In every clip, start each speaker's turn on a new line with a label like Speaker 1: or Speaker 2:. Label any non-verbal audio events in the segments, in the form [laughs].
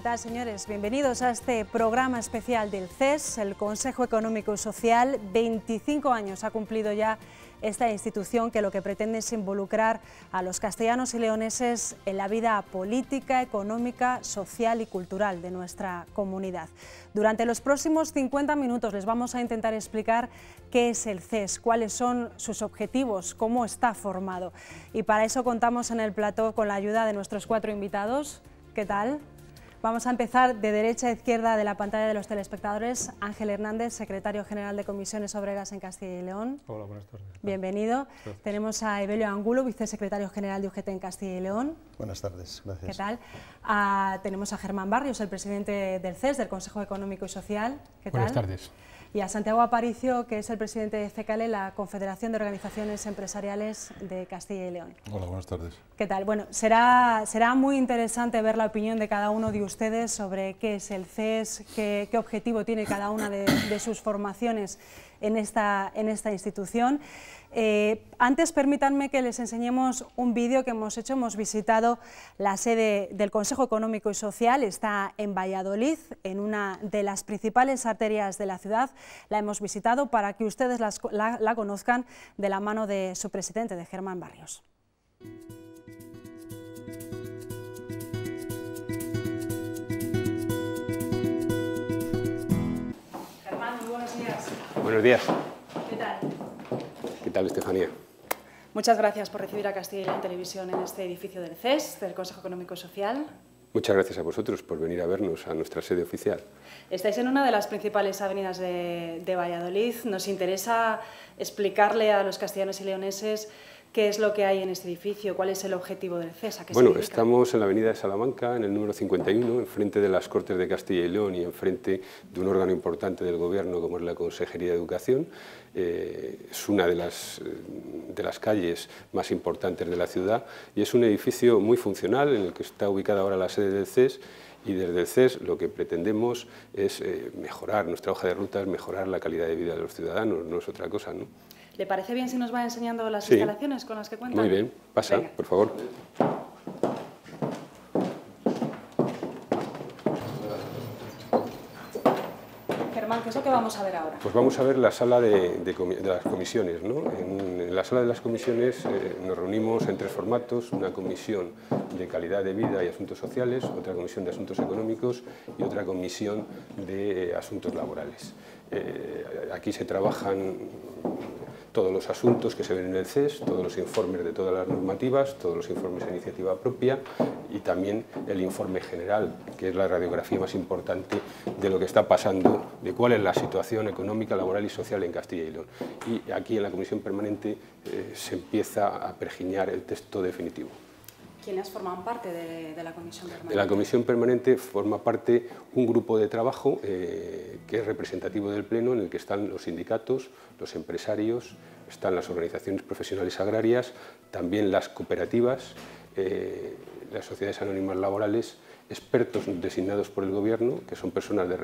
Speaker 1: ¿Qué tal, señores? Bienvenidos a este programa especial del CES, el Consejo Económico y Social. 25 años ha cumplido ya esta institución que lo que pretende es involucrar a los castellanos y leoneses en la vida política, económica, social y cultural de nuestra comunidad. Durante los próximos 50 minutos les vamos a intentar explicar qué es el CES, cuáles son sus objetivos, cómo está formado. Y para eso contamos en el plató con la ayuda de nuestros cuatro invitados. ¿Qué tal? Vamos a empezar de derecha a izquierda de la pantalla de los telespectadores. Ángel Hernández, secretario general de Comisiones Obreras en Castilla y León. Hola, buenas tardes. Bienvenido. Tenemos a Evelio Angulo, vicesecretario general de UGT en Castilla y León.
Speaker 2: Buenas tardes, gracias. ¿Qué
Speaker 1: tal? Ah, tenemos a Germán Barrios, el presidente del CES, del Consejo Económico y Social. ¿Qué tal? Buenas tardes. Y a Santiago Aparicio, que es el presidente de CECALE, la Confederación de Organizaciones Empresariales de Castilla y León.
Speaker 3: Hola, buenas tardes.
Speaker 1: ¿Qué tal? Bueno, será, será muy interesante ver la opinión de cada uno de ustedes sobre qué es el CES, qué, objetivo tiene cada una de, de sus formaciones en esta, en esta institución. Eh, antes permítanme que les enseñemos un vídeo que hemos hecho. Hemos visitado la sede del Consejo Económico y Social, está en Valladolid, en una de las principales arterias de la ciudad. La hemos visitado para que ustedes la, la, conozcan de la mano de su presidente, de Germán Barrios.
Speaker 4: Buenos días. ¿Qué tal? ¿Qué tal, Estefanía?
Speaker 1: Muchas gracias por recibir a Castilla y León Televisión en este edificio del CES, del Consejo Económico y Social.
Speaker 4: Muchas gracias a vosotros por venir a vernos a nuestra sede oficial.
Speaker 1: Estáis en una de las principales avenidas de, de Valladolid. Nos interesa explicarle a los castellanos y leoneses qué es lo que hay en este edificio, cuál es el objetivo del CESA. bueno,
Speaker 4: estamos en la avenida de Salamanca, en el número 51, enfrente de las Cortes de Castilla y León y enfrente de un órgano importante del Gobierno como es la Consejería de Educación. Eh, es una de las, eh, de las calles más importantes de la ciudad y es un edificio muy funcional en el que está ubicada ahora la sede del CES y desde el CES lo que pretendemos es eh, mejorar nuestra hoja de ruta, mejorar la calidad de vida de los ciudadanos, no es otra cosa. ¿no?
Speaker 1: ¿Le parece bien si nos va enseñando las instalaciones con las que cuenta? Muy bien,
Speaker 4: pasa, por favor.
Speaker 1: Germán, ¿qué es lo que vamos a ver ahora?
Speaker 4: Pues vamos a ver la sala de, las comisiones. En, la sala de las comisiones eh, nos reunimos en tres formatos, una comisión de calidad de vida y asuntos sociales, otra comisión de asuntos económicos y otra comisión de eh, asuntos laborales. Eh, aquí se trabajan todos los asuntos que se ven en el CES, todos los informes de todas las normativas, todos los informes de iniciativa propia y también el informe general, que es la radiografía más importante de lo que está pasando, de cuál es la situación económica, laboral y social en Castilla y León. Y aquí en la Comisión Permanente eh, se empieza a pergiñar el texto definitivo.
Speaker 1: ¿Quiénes forman parte de, la comisión permanente? De la
Speaker 4: comisión permanente forma parte un grupo de trabajo eh, que es representativo del Pleno, en el que están los sindicatos, los empresarios, están las organizaciones profesionales agrarias, también las cooperativas, eh, las sociedades anónimas laborales, expertos designados por el Gobierno, que son personas de,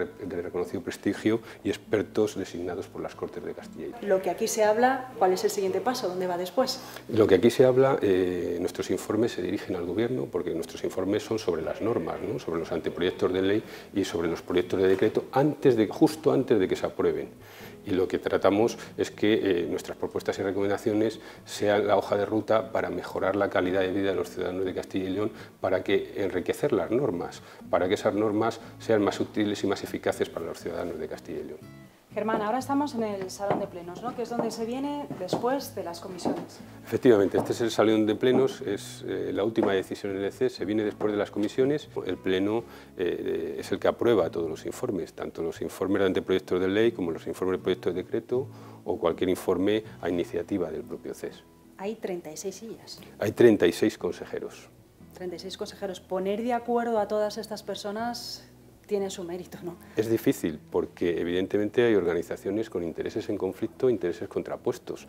Speaker 4: reconocido prestigio, y expertos designados por las Cortes de Castilla. y León.
Speaker 1: Lo que aquí se habla, ¿cuál es el siguiente paso? ¿Dónde va después?
Speaker 4: Lo que aquí se habla, eh, nuestros informes se dirigen al Gobierno, porque nuestros informes son sobre las normas, sobre los anteproyectos de ley y sobre los proyectos de decreto, antes de, justo antes de que se aprueben y lo que tratamos es que eh, nuestras propuestas y recomendaciones sean la hoja de ruta para mejorar la calidad de vida de los ciudadanos de Castilla y León, para que enriquecer las normas, para que esas normas sean más útiles y más eficaces para los ciudadanos de Castilla y León.
Speaker 1: Germán, ahora estamos en el salón de plenos, ¿no? que es donde se viene después de las comisiones.
Speaker 4: Efectivamente, este es el salón de plenos, es eh, la última decisión del el e, se viene después de las comisiones. El pleno eh, es el que aprueba todos los informes, tanto los informes de anteproyectos de ley como los informes de proyectos de decreto o cualquier informe a iniciativa del propio CES.
Speaker 1: Hay 36 sillas.
Speaker 4: Hay 36
Speaker 1: consejeros. 36 consejeros. Poner de acuerdo a todas estas personas tiene su mérito. ¿no?
Speaker 4: Es difícil porque evidentemente hay organizaciones con intereses en conflicto, intereses contrapuestos,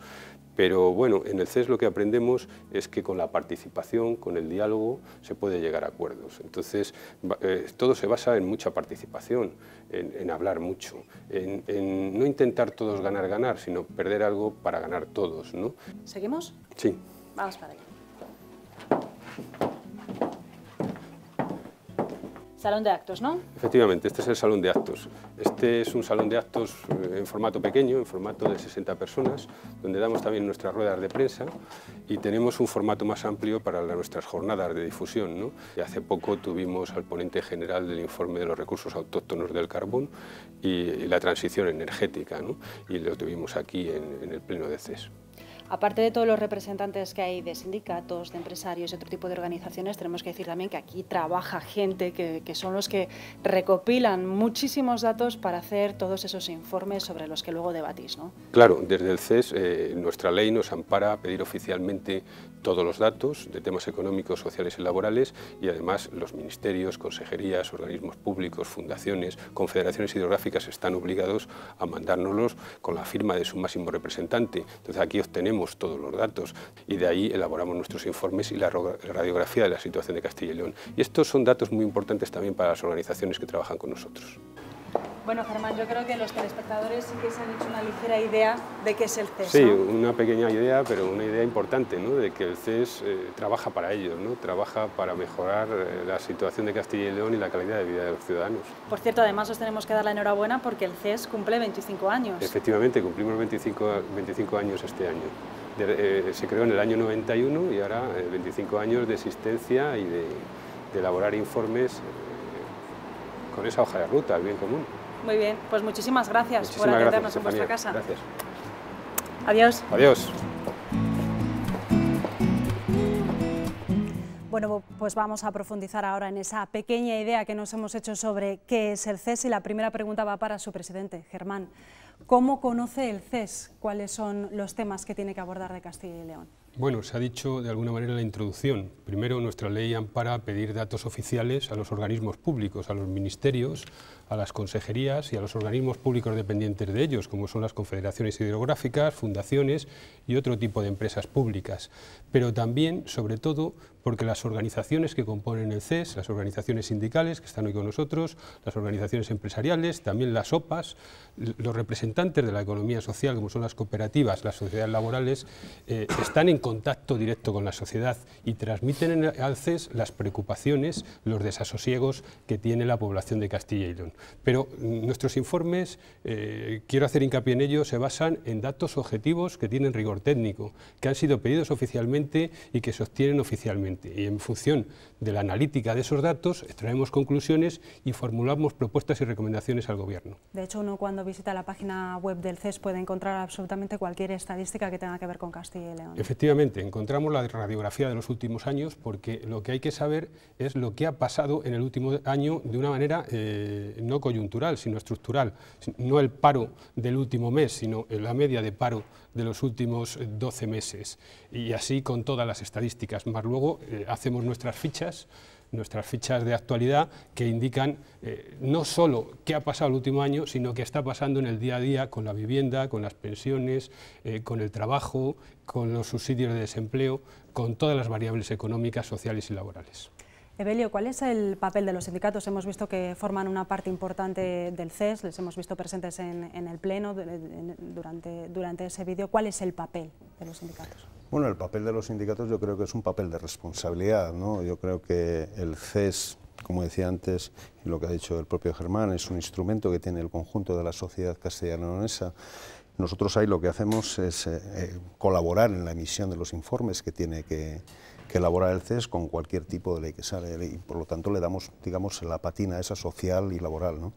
Speaker 4: pero bueno, en el CES lo que aprendemos es que con la participación, con el diálogo, se puede llegar a acuerdos. Entonces, eh, todo se basa en mucha participación, en, hablar mucho, en, en, no intentar todos ganar, ganar, sino perder algo para ganar todos. ¿no? ¿Seguimos? Sí.
Speaker 1: Vamos para allá. Salón de actos, ¿no?
Speaker 4: Efectivamente, este es el salón de actos. Este es un salón de actos eh, en formato pequeño, en formato de 60 personas, donde damos también nuestras ruedas de prensa y tenemos un formato más amplio para nuestras jornadas de difusión. hace poco tuvimos al ponente general del informe de los recursos autóctonos del carbón y, la transición energética, y lo tuvimos aquí en, en el pleno de CES.
Speaker 1: Aparte de todos los representantes que hay de sindicatos, de empresarios y otro tipo de organizaciones, tenemos que decir también que aquí trabaja gente que, son los que recopilan muchísimos datos para hacer todos esos informes sobre los que luego debatís. ¿no?
Speaker 4: Claro, desde el CES eh, nuestra ley nos ampara a pedir oficialmente todos los datos de temas económicos, sociales y laborales y además los ministerios, consejerías, organismos públicos, fundaciones, confederaciones hidrográficas están obligados a mandárnoslos con la firma de su máximo representante. Entonces aquí obtenemos todos los datos y de ahí elaboramos nuestros informes y la radiografía de la situación de Castilla y León. Y estos son datos muy importantes también para las organizaciones que trabajan con nosotros.
Speaker 1: Bueno, Germán, yo creo que los telespectadores sí que se han hecho una ligera idea de qué es el CES. Sí,
Speaker 4: una pequeña idea, pero una idea importante, ¿no? de que el CES eh, trabaja para ellos, ¿no? trabaja para mejorar eh, la situación de Castilla y León y la calidad de vida de los ciudadanos.
Speaker 1: Por cierto, además os tenemos que dar la enhorabuena porque el CES cumple 25 años.
Speaker 4: Efectivamente, cumplimos 25, 25 años este año. Eh, se creó en el año 91 y ahora 25 años de existencia y de, de elaborar informes con esa hoja de ruta, el bien común.
Speaker 1: Muy bien, pues muchísimas gracias por atendernos en vuestra casa. Gracias. Adiós. Adiós. Bueno, pues vamos a profundizar ahora en esa pequeña idea que nos hemos hecho sobre qué es el CES y la primera pregunta va para su presidente, Germán. ¿Cómo conoce el CES? ¿Cuáles son los temas que tiene que abordar de Castilla y León?
Speaker 4: Bueno, se ha dicho de alguna manera la introducción. Primero, nuestra ley ampara pedir datos oficiales a los organismos públicos, a los ministerios, a las consejerías y a los organismos públicos dependientes de ellos, como son las confederaciones hidrográficas, fundaciones y otro tipo de empresas públicas, pero también, sobre todo, porque las organizaciones que componen el CES, las organizaciones sindicales que están hoy con nosotros, las organizaciones empresariales, también las OPAs, los representantes de la economía social, como son las cooperativas, las sociedades laborales, eh, están en contacto directo con la sociedad y transmiten al CES las preocupaciones, los desasosiegos que tiene la población de Castilla y León. Pero mm, nuestros informes, eh, quiero hacer hincapié en ello, se basan en datos objetivos que tienen rigor técnico, que han sido pedidos oficialmente y que se obtienen oficialmente. Y en función de la analítica de esos datos, extraemos conclusiones y formulamos propuestas y recomendaciones al Gobierno.
Speaker 1: De hecho, uno cuando visita la página web del CES puede encontrar absolutamente cualquier estadística que tenga que ver con Castilla y León.
Speaker 4: Efectivamente, encontramos la radiografía de los últimos años porque lo que hay que saber es lo que ha pasado en el último año de una manera eh, no coyuntural, sino estructural. No el paro del último mes, sino la media de paro de los últimos 12 meses. Y así con todas las estadísticas, más luego eh, hacemos nuestras fichas, nuestras fichas de actualidad que indican eh, no solo qué ha pasado el último año, sino qué está pasando en el día a día con la vivienda, con las pensiones, eh, con el trabajo, con los subsidios de desempleo, con todas las variables económicas, sociales y laborales.
Speaker 1: Evelio, ¿cuál es el papel de los sindicatos? Hemos visto que forman una parte importante del CES, les hemos visto presentes en, en el Pleno durante, durante ese vídeo. ¿Cuál es el papel de los sindicatos?
Speaker 2: Bueno, el papel de los sindicatos yo creo que es un papel de responsabilidad, ¿no? Yo creo que el CES, como decía antes, y lo que ha dicho el propio Germán, es un instrumento que tiene el conjunto de la sociedad castellanonesa. Nosotros ahí lo que hacemos es eh, eh, colaborar en la emisión de los informes que tiene que, elaborar el CES con cualquier tipo de ley que sale y por lo tanto le damos, digamos, la patina esa social y laboral, ¿no?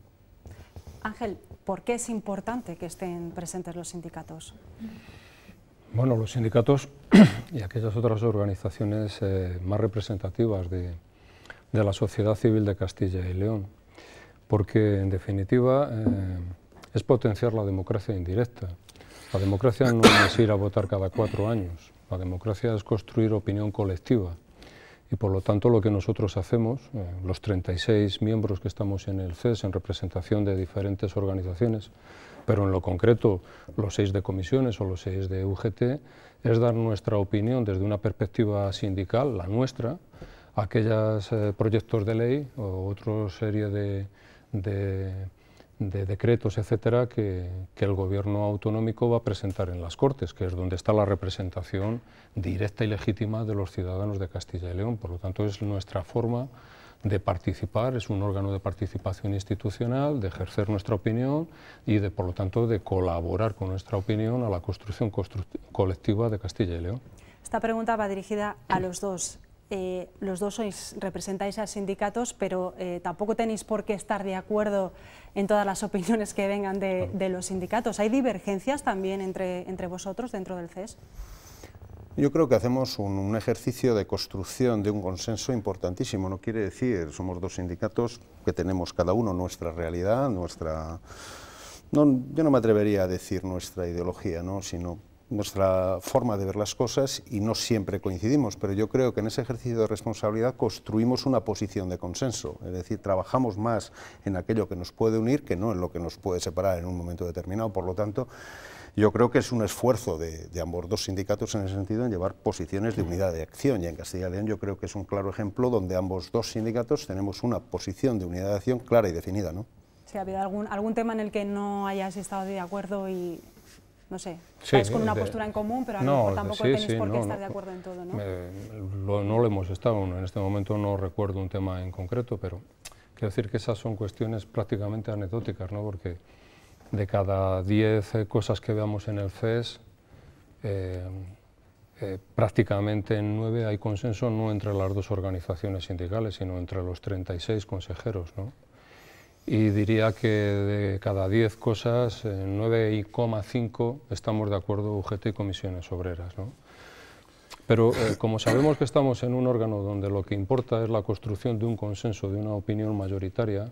Speaker 1: Ángel, ¿por qué es importante que estén presentes los sindicatos?
Speaker 5: Bueno, los sindicatos [clears throat] y aquellas otras organizaciones eh, más representativas de, la sociedad civil de Castilla y León, porque en definitiva eh, es potenciar la democracia indirecta. La democracia no es ir a votar cada cuatro años, la democracia es construir opinión colectiva y por lo tanto lo que nosotros hacemos, eh, los 36 miembros que estamos en el CES en representación de diferentes organizaciones, pero en lo concreto los seis de comisiones o los seis de UGT, es dar nuestra opinión desde una perspectiva sindical, la nuestra, a aquellos eh, proyectos de ley o otra serie de, decretos, etcétera, que el gobierno autonómico va a presentar en las Cortes, que es donde está la representación directa y legítima de los ciudadanos de Castilla y León. Por lo tanto, es nuestra forma de participar, es un órgano de participación institucional, de ejercer nuestra opinión y de, por lo tanto, de colaborar con nuestra opinión a la construcción colectiva de Castilla y León.
Speaker 1: Esta pregunta va dirigida a los dos. Eh, los dos sois, representáis a sindicatos, pero eh, tampoco tenéis por qué estar de acuerdo en todas las opiniones que vengan de, los sindicatos. ¿Hay divergencias también entre, entre vosotros dentro del CES?
Speaker 2: Yo creo que hacemos un, ejercicio de construcción de un consenso importantísimo. No quiere decir, somos dos sindicatos que tenemos cada uno nuestra realidad, nuestra... No, yo no me atrevería a decir nuestra ideología, ¿no? sino nuestra forma de ver las cosas y no siempre coincidimos, pero yo creo que en ese ejercicio de responsabilidad construimos una posición de consenso, es decir, trabajamos más en aquello que nos puede unir que no en lo que nos puede separar en un momento determinado. Por lo tanto, yo creo que es un esfuerzo de, ambos dos sindicatos en ese sentido en llevar posiciones de unidad de acción. Y en Castilla y León yo creo que es un claro ejemplo donde ambos dos sindicatos tenemos una posición de unidad de acción clara y definida. ¿no?
Speaker 1: ha habido algún, algún tema en el que no hayas estado de acuerdo y no sé, es con una postura en común, pero no, tampoco tenéis por qué estar de acuerdo en todo, ¿no?
Speaker 5: Eh, lo, no lo hemos estado, en este momento no recuerdo un tema en concreto, pero quiero decir que esas son cuestiones prácticamente anecdóticas, ¿no? Porque de cada 10 eh, cosas que veamos en el CES, eh, eh, prácticamente en 9 hay consenso no entre las dos organizaciones sindicales, sino entre los 36 consejeros. ¿no? Y diría que de cada 10 cosas, en 9,5 estamos de acuerdo UGT y comisiones obreras. ¿no? Pero como sabemos que estamos en un órgano donde lo que importa es la construcción de un consenso, de una opinión mayoritaria,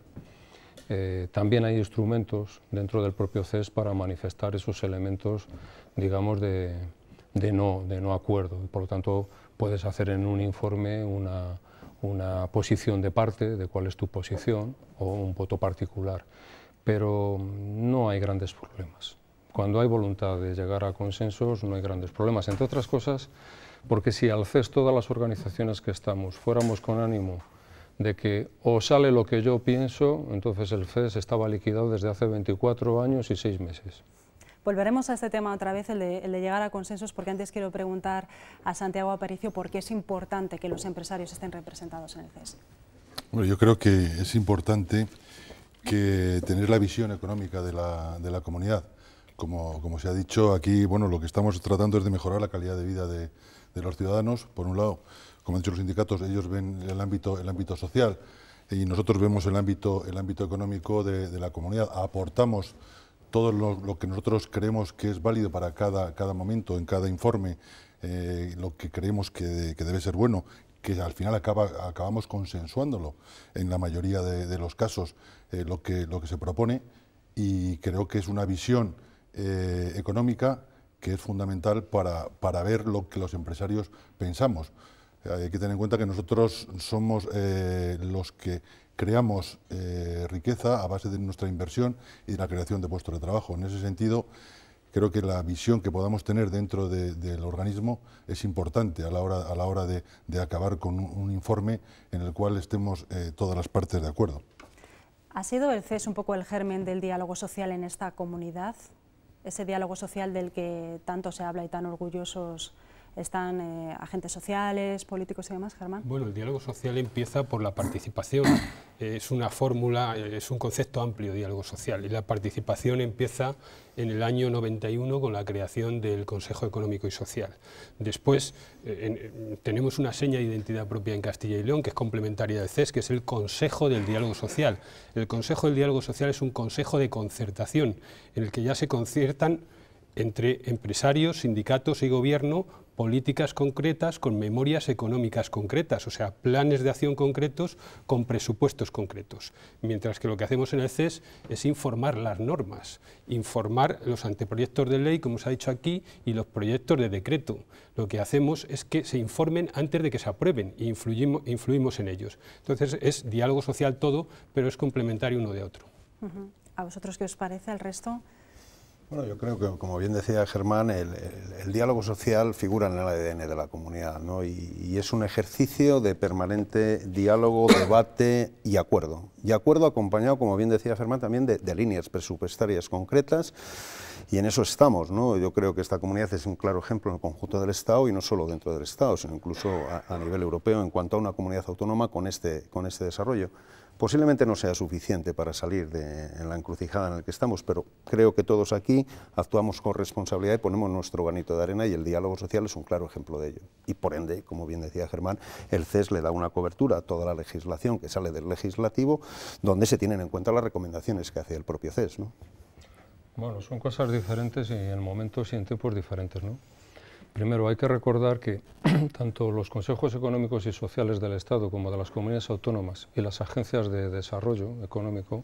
Speaker 5: eh, también hay instrumentos dentro del propio CES para manifestar esos elementos, digamos, de, no, de no acuerdo. Por lo tanto, puedes hacer en un informe una, una posición de parte, de cuál es tu posición, o un voto particular. Pero no hay grandes problemas. Cuando hay voluntad de llegar a consensos, no hay grandes problemas. Entre otras cosas, porque si al CES todas las organizaciones que estamos fuéramos con ánimo de que o sale lo que yo pienso, entonces el FES estaba liquidado desde hace 24 años y 6 meses.
Speaker 1: Volveremos a este tema otra vez, el de, llegar a consensos, porque antes quiero preguntar a Santiago Aparicio por qué es importante que los empresarios estén representados en el FES.
Speaker 3: Bueno, yo creo que es importante que tener la visión económica de la, comunidad. Como, se ha dicho aquí, bueno, lo que estamos tratando es de mejorar la calidad de vida de los ciudadanos, por un lado, como han dicho los sindicatos, ellos ven el ámbito, el ámbito social y nosotros vemos el ámbito, el ámbito económico de, la comunidad. Aportamos todo lo, que nosotros creemos que es válido para cada, cada momento, en cada informe, eh, lo que creemos que, debe ser bueno, que al final acaba, acabamos consensuándolo en la mayoría de, los casos, eh, lo, que, lo que se propone, y creo que es una visión eh, económica que es fundamental para, para ver lo que los empresarios pensamos. Hay que tener en cuenta que nosotros somos eh, los que creamos eh, riqueza a base de nuestra inversión y de la creación de puestos de trabajo. En ese sentido, creo que la visión que podamos tener dentro del organismo es importante a la hora, de, acabar con un, informe en el cual estemos eh, todas las partes de acuerdo.
Speaker 1: ¿Ha sido el CES un poco el germen del diálogo social en esta comunidad? Ese diálogo social del que tanto se habla y tan orgullosos están eh, agentes sociales, políticos y demás, Germán.
Speaker 4: Bueno, el diálogo social empieza por la participación. [clears throat] es una fórmula, es un concepto amplio, diálogo social, y la participación empieza en el año 91 con la creación del Consejo Económico y Social. Después eh, tenemos una seña de identidad propia en Castilla y León, que es complementaria del CES, que es el Consejo del Diálogo Social. El Consejo del Diálogo Social es un consejo de concertación, en el que ya se conciertan entre empresarios, sindicatos y gobierno políticas concretas con memorias económicas concretas, o sea, planes de acción concretos con presupuestos concretos. Mientras que lo que hacemos en el CES es informar las normas, informar los anteproyectos de ley, como se ha dicho aquí, y los proyectos de decreto. Lo que hacemos es que se informen antes de que se aprueben e influimos, en ellos. Entonces es diálogo social todo, pero es complementario uno de otro.
Speaker 1: ¿A vosotros qué os parece el resto?
Speaker 2: Bueno, yo creo que, como bien decía Germán, el, diálogo social figura en el ADN de la comunidad ¿no? y, es un ejercicio de permanente diálogo, [coughs] debate y acuerdo. Y acuerdo acompañado, como bien decía Germán, también de, líneas presupuestarias concretas y en eso estamos. ¿no? Yo creo que esta comunidad es un claro ejemplo en el conjunto del Estado y no solo dentro del Estado, sino incluso a, a nivel europeo en cuanto a una comunidad autónoma con este, con este desarrollo. Posiblemente no sea suficiente para salir de la encrucijada en la que estamos, pero creo que todos aquí actuamos con responsabilidad y ponemos nuestro granito de arena y el diálogo social es un claro ejemplo de ello. Y por ende, como bien decía Germán, el CES le da una cobertura a toda la legislación que sale del legislativo, donde se tienen en cuenta las recomendaciones que hace el propio CES.
Speaker 5: Bueno, son cosas diferentes y en el momento siente por diferentes, ¿no? Primero, hay que recordar que [clears throat] tanto los consejos económicos y sociales del Estado como de las comunidades autónomas y las agencias de desarrollo económico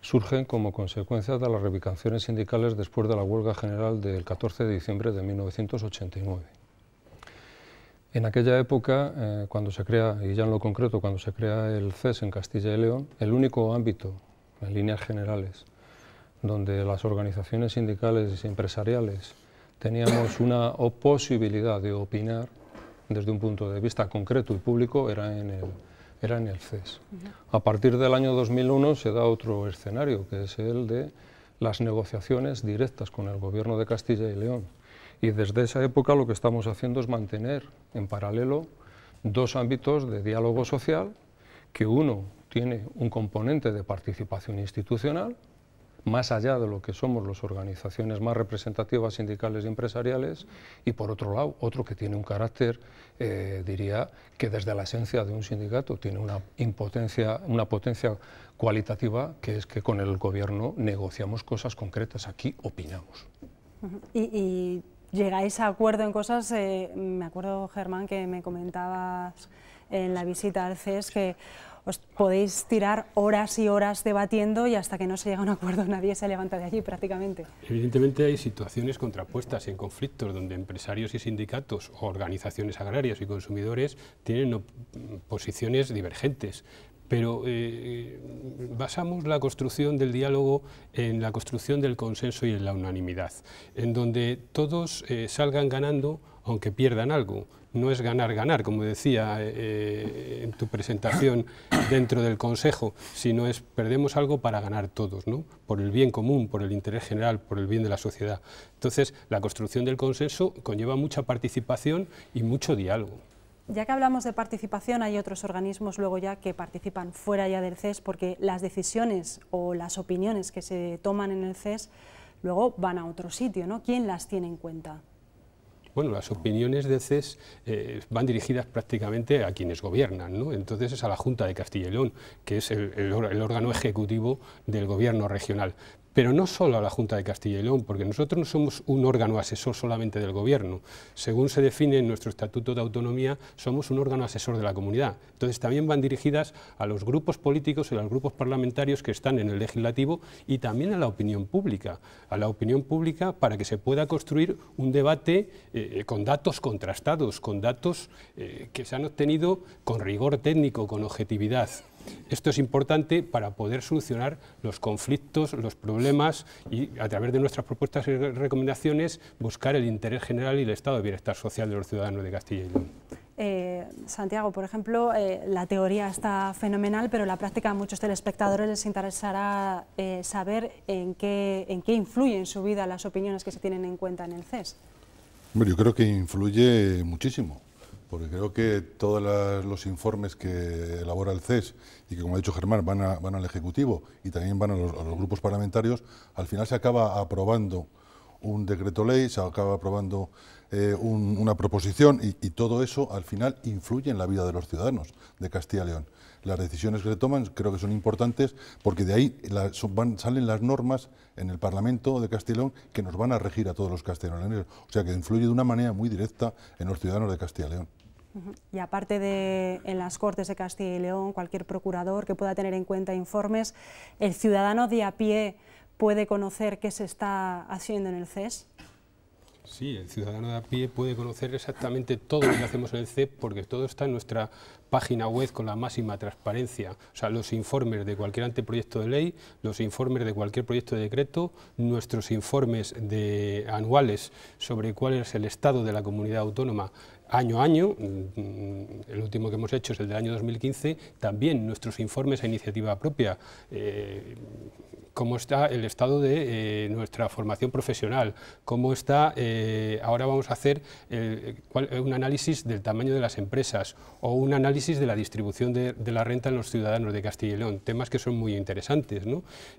Speaker 5: surgen como consecuencia de las reivindicaciones sindicales después de la huelga general del 14 de diciembre de 1989. En aquella época, eh, cuando se crea, y ya en lo concreto, cuando se crea el CES en Castilla y León, el único ámbito, en líneas generales, donde las organizaciones sindicales y empresariales teníamos una posibilidad de opinar desde un punto de vista concreto y público era en el, CES. A partir del año 2001 se da otro escenario, que es el de las negociaciones directas con el gobierno de Castilla y León. Y desde esa época lo que estamos haciendo es mantener en paralelo dos ámbitos de diálogo social, que uno tiene un componente de participación institucional, más allá de lo que somos las organizaciones más representativas sindicales y empresariales, y por otro lado, otro que tiene un carácter, eh, diría, que desde la esencia de un sindicato tiene una impotencia, una potencia cualitativa, que es que con el gobierno negociamos cosas concretas, aquí opinamos.
Speaker 1: Y, llegáis a acuerdo en cosas, eh, me acuerdo Germán que me comentabas en la visita al CES que os podéis tirar horas y horas debatiendo y hasta que no se llega a un acuerdo [laughs] nadie se levanta de allí prácticamente.
Speaker 4: Evidentemente hay situaciones contrapuestas en conflictos donde empresarios y sindicatos organizaciones agrarias y consumidores tienen posiciones divergentes pero eh, basamos la construcción del diálogo en la construcción del consenso y en la unanimidad, en donde todos eh, salgan ganando aunque pierdan algo no es ganar, ganar, como decía eh, eh, en tu presentación dentro del Consejo, sino es perdemos algo para ganar todos, ¿no? por el bien común, por el interés general, por el bien de la sociedad. Entonces, la construcción del consenso conlleva mucha participación y mucho diálogo.
Speaker 1: Ya que hablamos de participación, hay otros organismos luego ya que participan fuera ya del CES, porque las decisiones o las opiniones que se toman en el CES luego van a otro sitio, ¿no? ¿Quién las tiene en cuenta?
Speaker 4: Bueno, las opiniones de CES eh, van dirigidas prácticamente a quienes gobiernan, ¿no? Entonces es a la Junta de Castilla y León, que es el órgano ejecutivo del gobierno regional pero no solo a la Junta de Castilla y León, porque nosotros no somos un órgano asesor solamente del Gobierno. Según se define en nuestro Estatuto de Autonomía, somos un órgano asesor de la comunidad. Entonces también van dirigidas a los grupos políticos y a los grupos parlamentarios que están en el legislativo y también a la opinión pública, a la opinión pública para que se pueda construir un debate eh, con datos contrastados, con datos eh, que se han obtenido con rigor técnico, con objetividad. Esto es importante para poder solucionar los conflictos, los problemas y a través de nuestras propuestas y recomendaciones buscar el interés general y el estado de bienestar social de los ciudadanos de Castilla y León.
Speaker 1: Eh, Santiago, por ejemplo, eh, la teoría está fenomenal, pero la práctica a muchos telespectadores les interesará eh, saber en qué, en influye en su vida las opiniones que se tienen en cuenta en el CES.
Speaker 3: yo creo que influye muchísimo porque creo que todos los informes que elabora el CES y que, como ha dicho Germán, van, al Ejecutivo y también van a los, grupos parlamentarios, al final se acaba aprobando un decreto ley, se acaba aprobando eh, una proposición y, todo eso al final influye en la vida de los ciudadanos de Castilla y León. Las decisiones que se toman creo que son importantes porque de ahí salen las normas en el Parlamento de Castilla y León que nos van a regir a todos los castellanos. O sea que influye de una manera muy directa en los ciudadanos de Castilla y León.
Speaker 1: Y aparte de en las Cortes de Castilla y León, cualquier procurador que pueda tener en cuenta informes, ¿el ciudadano de a pie puede conocer qué se está haciendo en el CES?
Speaker 4: Sí, el ciudadano de a pie puede conocer exactamente todo lo que hacemos en el CES, porque todo está en nuestra página web con la máxima transparencia. O sea, los informes de cualquier anteproyecto de ley, los informes de cualquier proyecto de decreto, nuestros informes anuales sobre cuál es el estado de la comunidad autónoma año a año, mm, mm, el último que hemos hecho es el del año 2015, también nuestros informes a iniciativa propia, eh, cómo está el estado de eh, nuestra formación profesional, cómo está, eh, ahora vamos a hacer eh, un análisis del tamaño de las empresas o un análisis de la distribución de, la renta en los ciudadanos de Castilla y León, temas que son muy interesantes.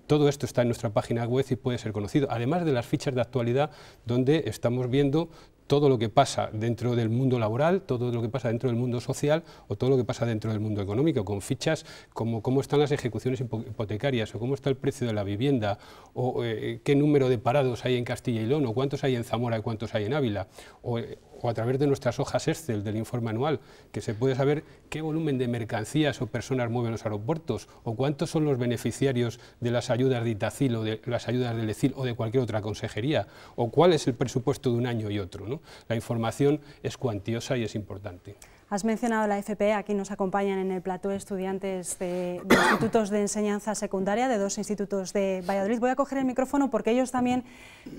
Speaker 4: Todo esto está en nuestra página web y puede ser conocido, además de las fichas de actualidad donde estamos viendo todo lo que pasa dentro del mundo laboral, todo lo que pasa dentro del mundo social o todo lo que pasa dentro del mundo económico, con fichas como cómo están las ejecuciones hipotecarias o cómo está el precio de la vivienda, o eh, eh, qué número de parados hay en Castilla y León, o cuántos hay en Zamora y cuántos hay en Ávila, eh, o, a través de nuestras hojas Excel del informe anual, que se puede saber qué volumen de mercancías o personas mueven los aeropuertos, o cuántos son los beneficiarios de las ayudas de Itacil o de las ayudas de ECIL o de cualquier otra consejería, o cuál es el presupuesto de un año y otro. La información es cuantiosa y es importante.
Speaker 1: Has mencionado la FPE, aquí nos acompañan en el plató estudiantes de, institutos de enseñanza secundaria de dos institutos de Valladolid. Voy a coger el micrófono porque ellos también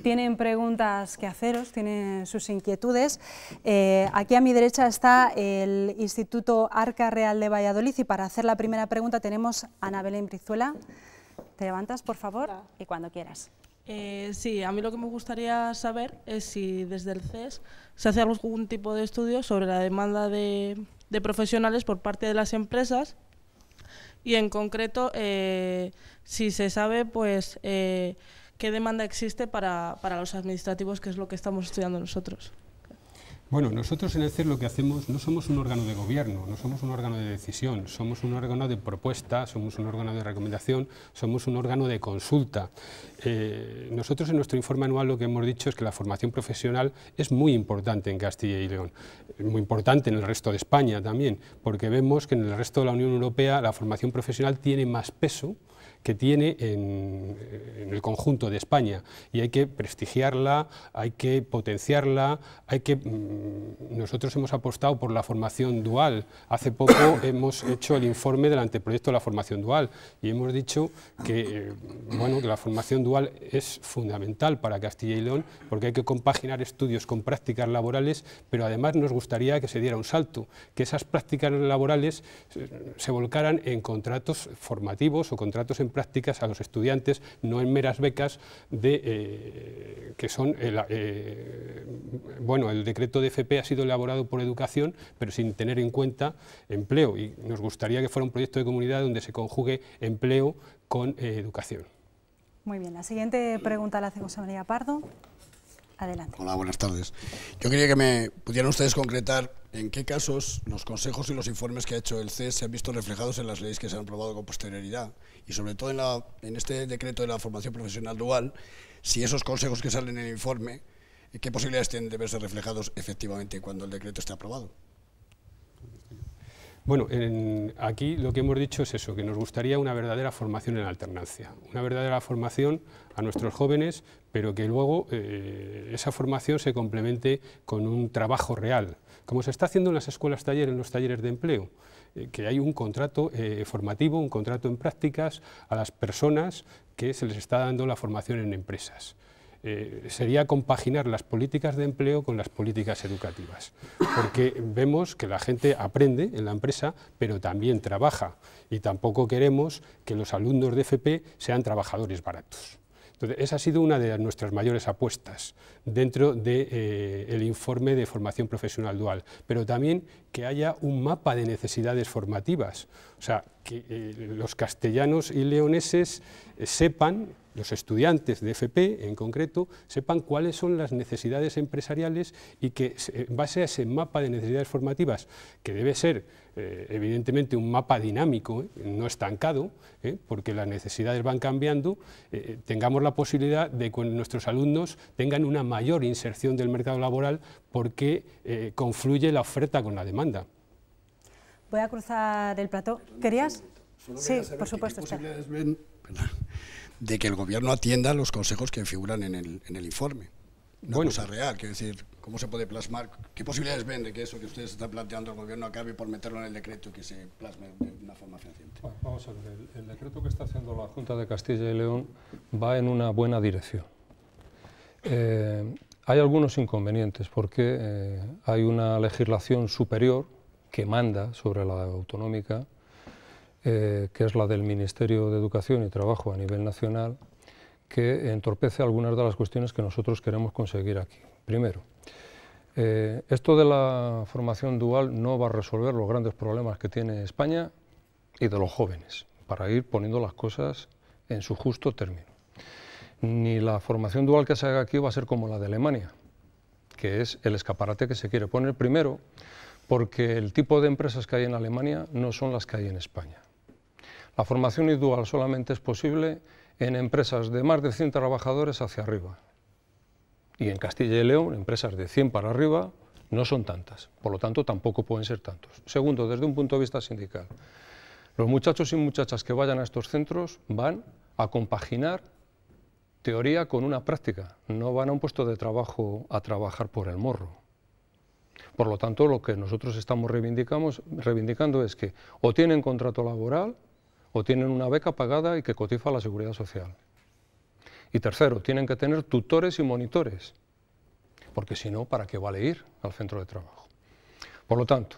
Speaker 1: tienen preguntas que haceros, tienen sus inquietudes. Eh, aquí a mi derecha está el Instituto Arca Real de Valladolid y para hacer la primera pregunta tenemos a Ana Belén Te levantas, por favor, y cuando quieras. Eh, sí, a mí lo que me gustaría saber es si desde el CES se hace algún tipo de estudio sobre la demanda de, profesionales por parte de las empresas y en concreto eh, si se sabe pues eh, qué demanda existe para los administrativos, que es lo que estamos estudiando nosotros.
Speaker 4: Bueno, nosotros en el CER lo que hacemos no somos un órgano de gobierno, no somos un órgano de decisión, somos un órgano de propuesta, somos un órgano de recomendación, somos un órgano de consulta. Eh, nosotros en nuestro informe anual lo que hemos dicho es que la formación profesional es muy importante en Castilla y León, muy importante en el resto de España también, porque vemos que en el resto de la Unión Europea la formación profesional tiene más peso que tiene en, el conjunto de España y hay que prestigiarla, hay que potenciarla, hay que... Mm, nosotros hemos apostado por la formación dual. Hace poco [coughs] hemos hecho el informe del anteproyecto de la formación dual y hemos dicho que, eh, bueno, que la formación dual es fundamental para Castilla y León porque hay que compaginar estudios con prácticas laborales, pero además nos gustaría que se diera un salto, que esas prácticas laborales eh, se volcaran en contratos formativos o contratos empresariales prácticas a los estudiantes, no en meras becas de, eh, que son, el, eh, eh, bueno, el decreto de FP ha sido elaborado por educación, pero sin tener en cuenta empleo. Y nos gustaría que fuera un proyecto de comunidad donde se conjugue empleo con educación.
Speaker 1: Muy bien, la siguiente pregunta la hace José María Pardo. Adelante. Hola, buenas tardes.
Speaker 4: Yo quería que me pudieran ustedes concretar en qué casos los consejos y los informes que ha hecho el CES se han visto reflejados en las leyes que se han aprobado con posterioridad y sobre todo en, este decreto de la formación profesional dual, si esos consejos que salen en el informe, ¿qué posibilidades tienen de verse reflejados efectivamente cuando el decreto esté aprobado? Bueno, aquí lo que hemos dicho es eso, que nos gustaría una verdadera formación en alternancia, una verdadera formación a nuestros jóvenes, pero que luego eh, esa formación se complemente con un trabajo real, como se está haciendo en las escuelas taller, en los talleres de empleo. Eh, que hay un contrato eh, formativo, un contrato en prácticas a las personas que se les está dando la formación en empresas. Eh, sería compaginar las políticas de empleo con las políticas educativas, porque vemos que la gente aprende en la empresa, pero también trabaja, y tampoco queremos que los alumnos de FP sean trabajadores baratos. Entonces, esa ha sido una de nuestras mayores apuestas dentro del eh, informe de formación profesional dual, pero también que haya un mapa de necesidades formativas, o sea, que eh, los castellanos y leoneses eh, sepan los estudiantes de FP en concreto sepan cuáles son las necesidades empresariales y que en base a ese mapa de necesidades formativas, que debe ser eh, evidentemente un mapa dinámico, ¿eh? no estancado, ¿eh? porque las necesidades van cambiando, tengamos la posibilidad de que nuestros alumnos tengan una mayor inserción del mercado laboral porque confluye la oferta con la demanda.
Speaker 1: Voy a cruzar el plato. ¿Querías? sí, por supuesto
Speaker 4: de que el gobierno atienda los consejos que figuran en el, en el informe. Una bueno. cosa real, quiero decir, ¿cómo se puede plasmar? ¿Qué posibilidades ven de que eso que ustedes están planteando el gobierno acabe por meterlo en el decreto que se
Speaker 5: plasme de una forma fehaciente? vamos a ver, el, decreto que está haciendo la Junta de Castilla y León va en una buena dirección. Eh, hay algunos inconvenientes porque eh, hay una legislación superior que manda sobre la autonómica eh, que es la del Ministerio de Educación y Trabajo a nivel nacional, que entorpece algunas de las cuestiones que nosotros queremos conseguir aquí. Primero, eh, esto de la formación dual no va a resolver los grandes problemas que tiene España y de los jóvenes, para ir poniendo las cosas en su justo término. Ni la formación dual que se haga aquí va a ser como la de Alemania, que es el escaparate que se quiere poner primero, porque el tipo de empresas que hay en Alemania no son las que hay en España. La formación individual solamente es posible en empresas de más de 100 trabajadores hacia arriba. Y en Castilla y León, empresas de 100 para arriba no son tantas, por lo tanto tampoco pueden ser tantos. Segundo, desde un punto de vista sindical, los muchachos y muchachas que vayan a estos centros van a compaginar teoría con una práctica, no van a un puesto de trabajo a trabajar por el morro. Por lo tanto, lo que nosotros estamos reivindicamos, reivindicando es que o tienen contrato laboral o tienen una beca pagada y que cotiza la seguridad social. Y tercero, tienen que tener tutores y monitores, porque si no, ¿para qué vale ir al centro de trabajo? Por lo tanto,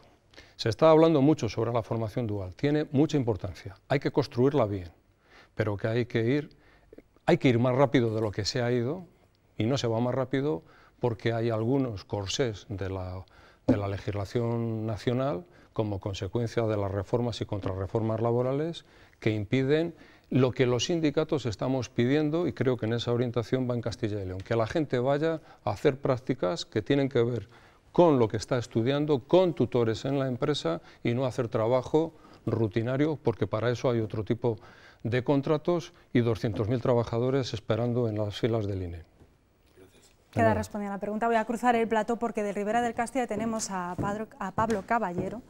Speaker 5: se está hablando mucho sobre la formación dual, tiene mucha importancia, hay que construirla bien, pero que hay que ir, hay que ir más rápido de lo que se ha ido, y no se va más rápido porque hay algunos corsés de la legislación nacional como consecuencia de las reformas y contrarreformas laborales que impiden lo que los sindicatos estamos pidiendo, y creo que en esa orientación va en Castilla y León, que la gente vaya a hacer prácticas que tienen que ver con lo que está estudiando, con tutores en la empresa y no hacer trabajo rutinario, porque para eso hay otro tipo de contratos y 200.000 trabajadores esperando en las filas del INE.
Speaker 1: Queda respondida la pregunta. Voy a cruzar el plato porque de Ribera del Castillo tenemos a, a Pablo Caballero.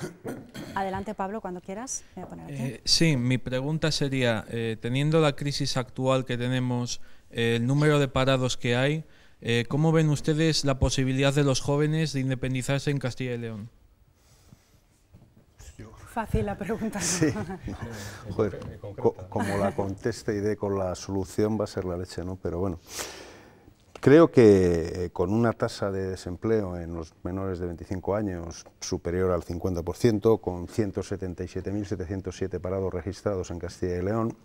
Speaker 1: [coughs] Adelante, Pablo, cuando quieras. Eh,
Speaker 5: sí, mi pregunta sería, eh, teniendo la crisis actual que tenemos, eh, el número de parados que hay, ¿cómo ven ustedes la posibilidad de los jóvenes de independizarse en Castilla y León?
Speaker 1: Fácil la pregunta. Sí. [laughs]
Speaker 2: Joder, como la conteste y dé con la solución va a ser la leche, ¿no? Pero bueno. Creo que eh, con una tasa de desempleo en los menores de 25 años superior al 50%, con 177.707 parados registrados en Castilla y León,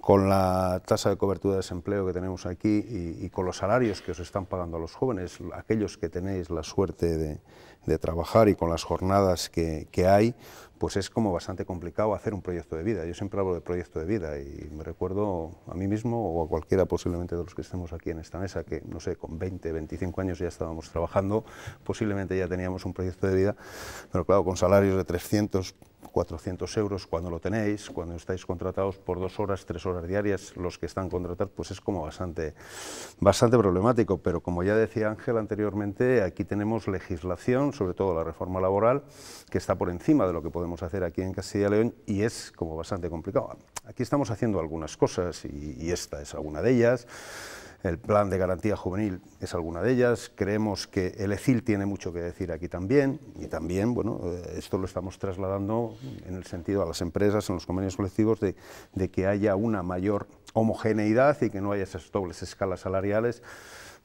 Speaker 2: con la tasa de cobertura de desempleo que tenemos aquí y, con los salarios que os están pagando a los jóvenes, aquellos que tenéis la suerte de, trabajar y con las jornadas que hay, pues es como bastante complicado hacer un proyecto de vida. Yo siempre hablo de proyecto de vida y me recuerdo a mí mismo o a cualquiera posiblemente de los que estemos aquí en esta mesa, que no sé, con 20, 25 años ya estábamos trabajando, posiblemente ya teníamos un proyecto de vida, pero claro, con salarios de 300, 400 euros cuando lo tenéis, cuando estáis contratados por dos horas, tres horas diarias, los que están contratados, pues es como bastante, bastante problemático. Pero como ya decía Ángel anteriormente, aquí tenemos legislación, sobre todo la reforma laboral, que está por encima de lo que podemos hacer aquí en Castilla y León y es como bastante complicado. Aquí estamos haciendo algunas cosas y, y esta es alguna de ellas el plan de garantía juvenil es alguna de ellas, creemos que el ECIL tiene mucho que decir aquí también, y también, bueno, eh, esto lo estamos trasladando en el sentido a las empresas, en los convenios colectivos, de, de que haya una mayor homogeneidad y que no haya esas dobles escalas salariales,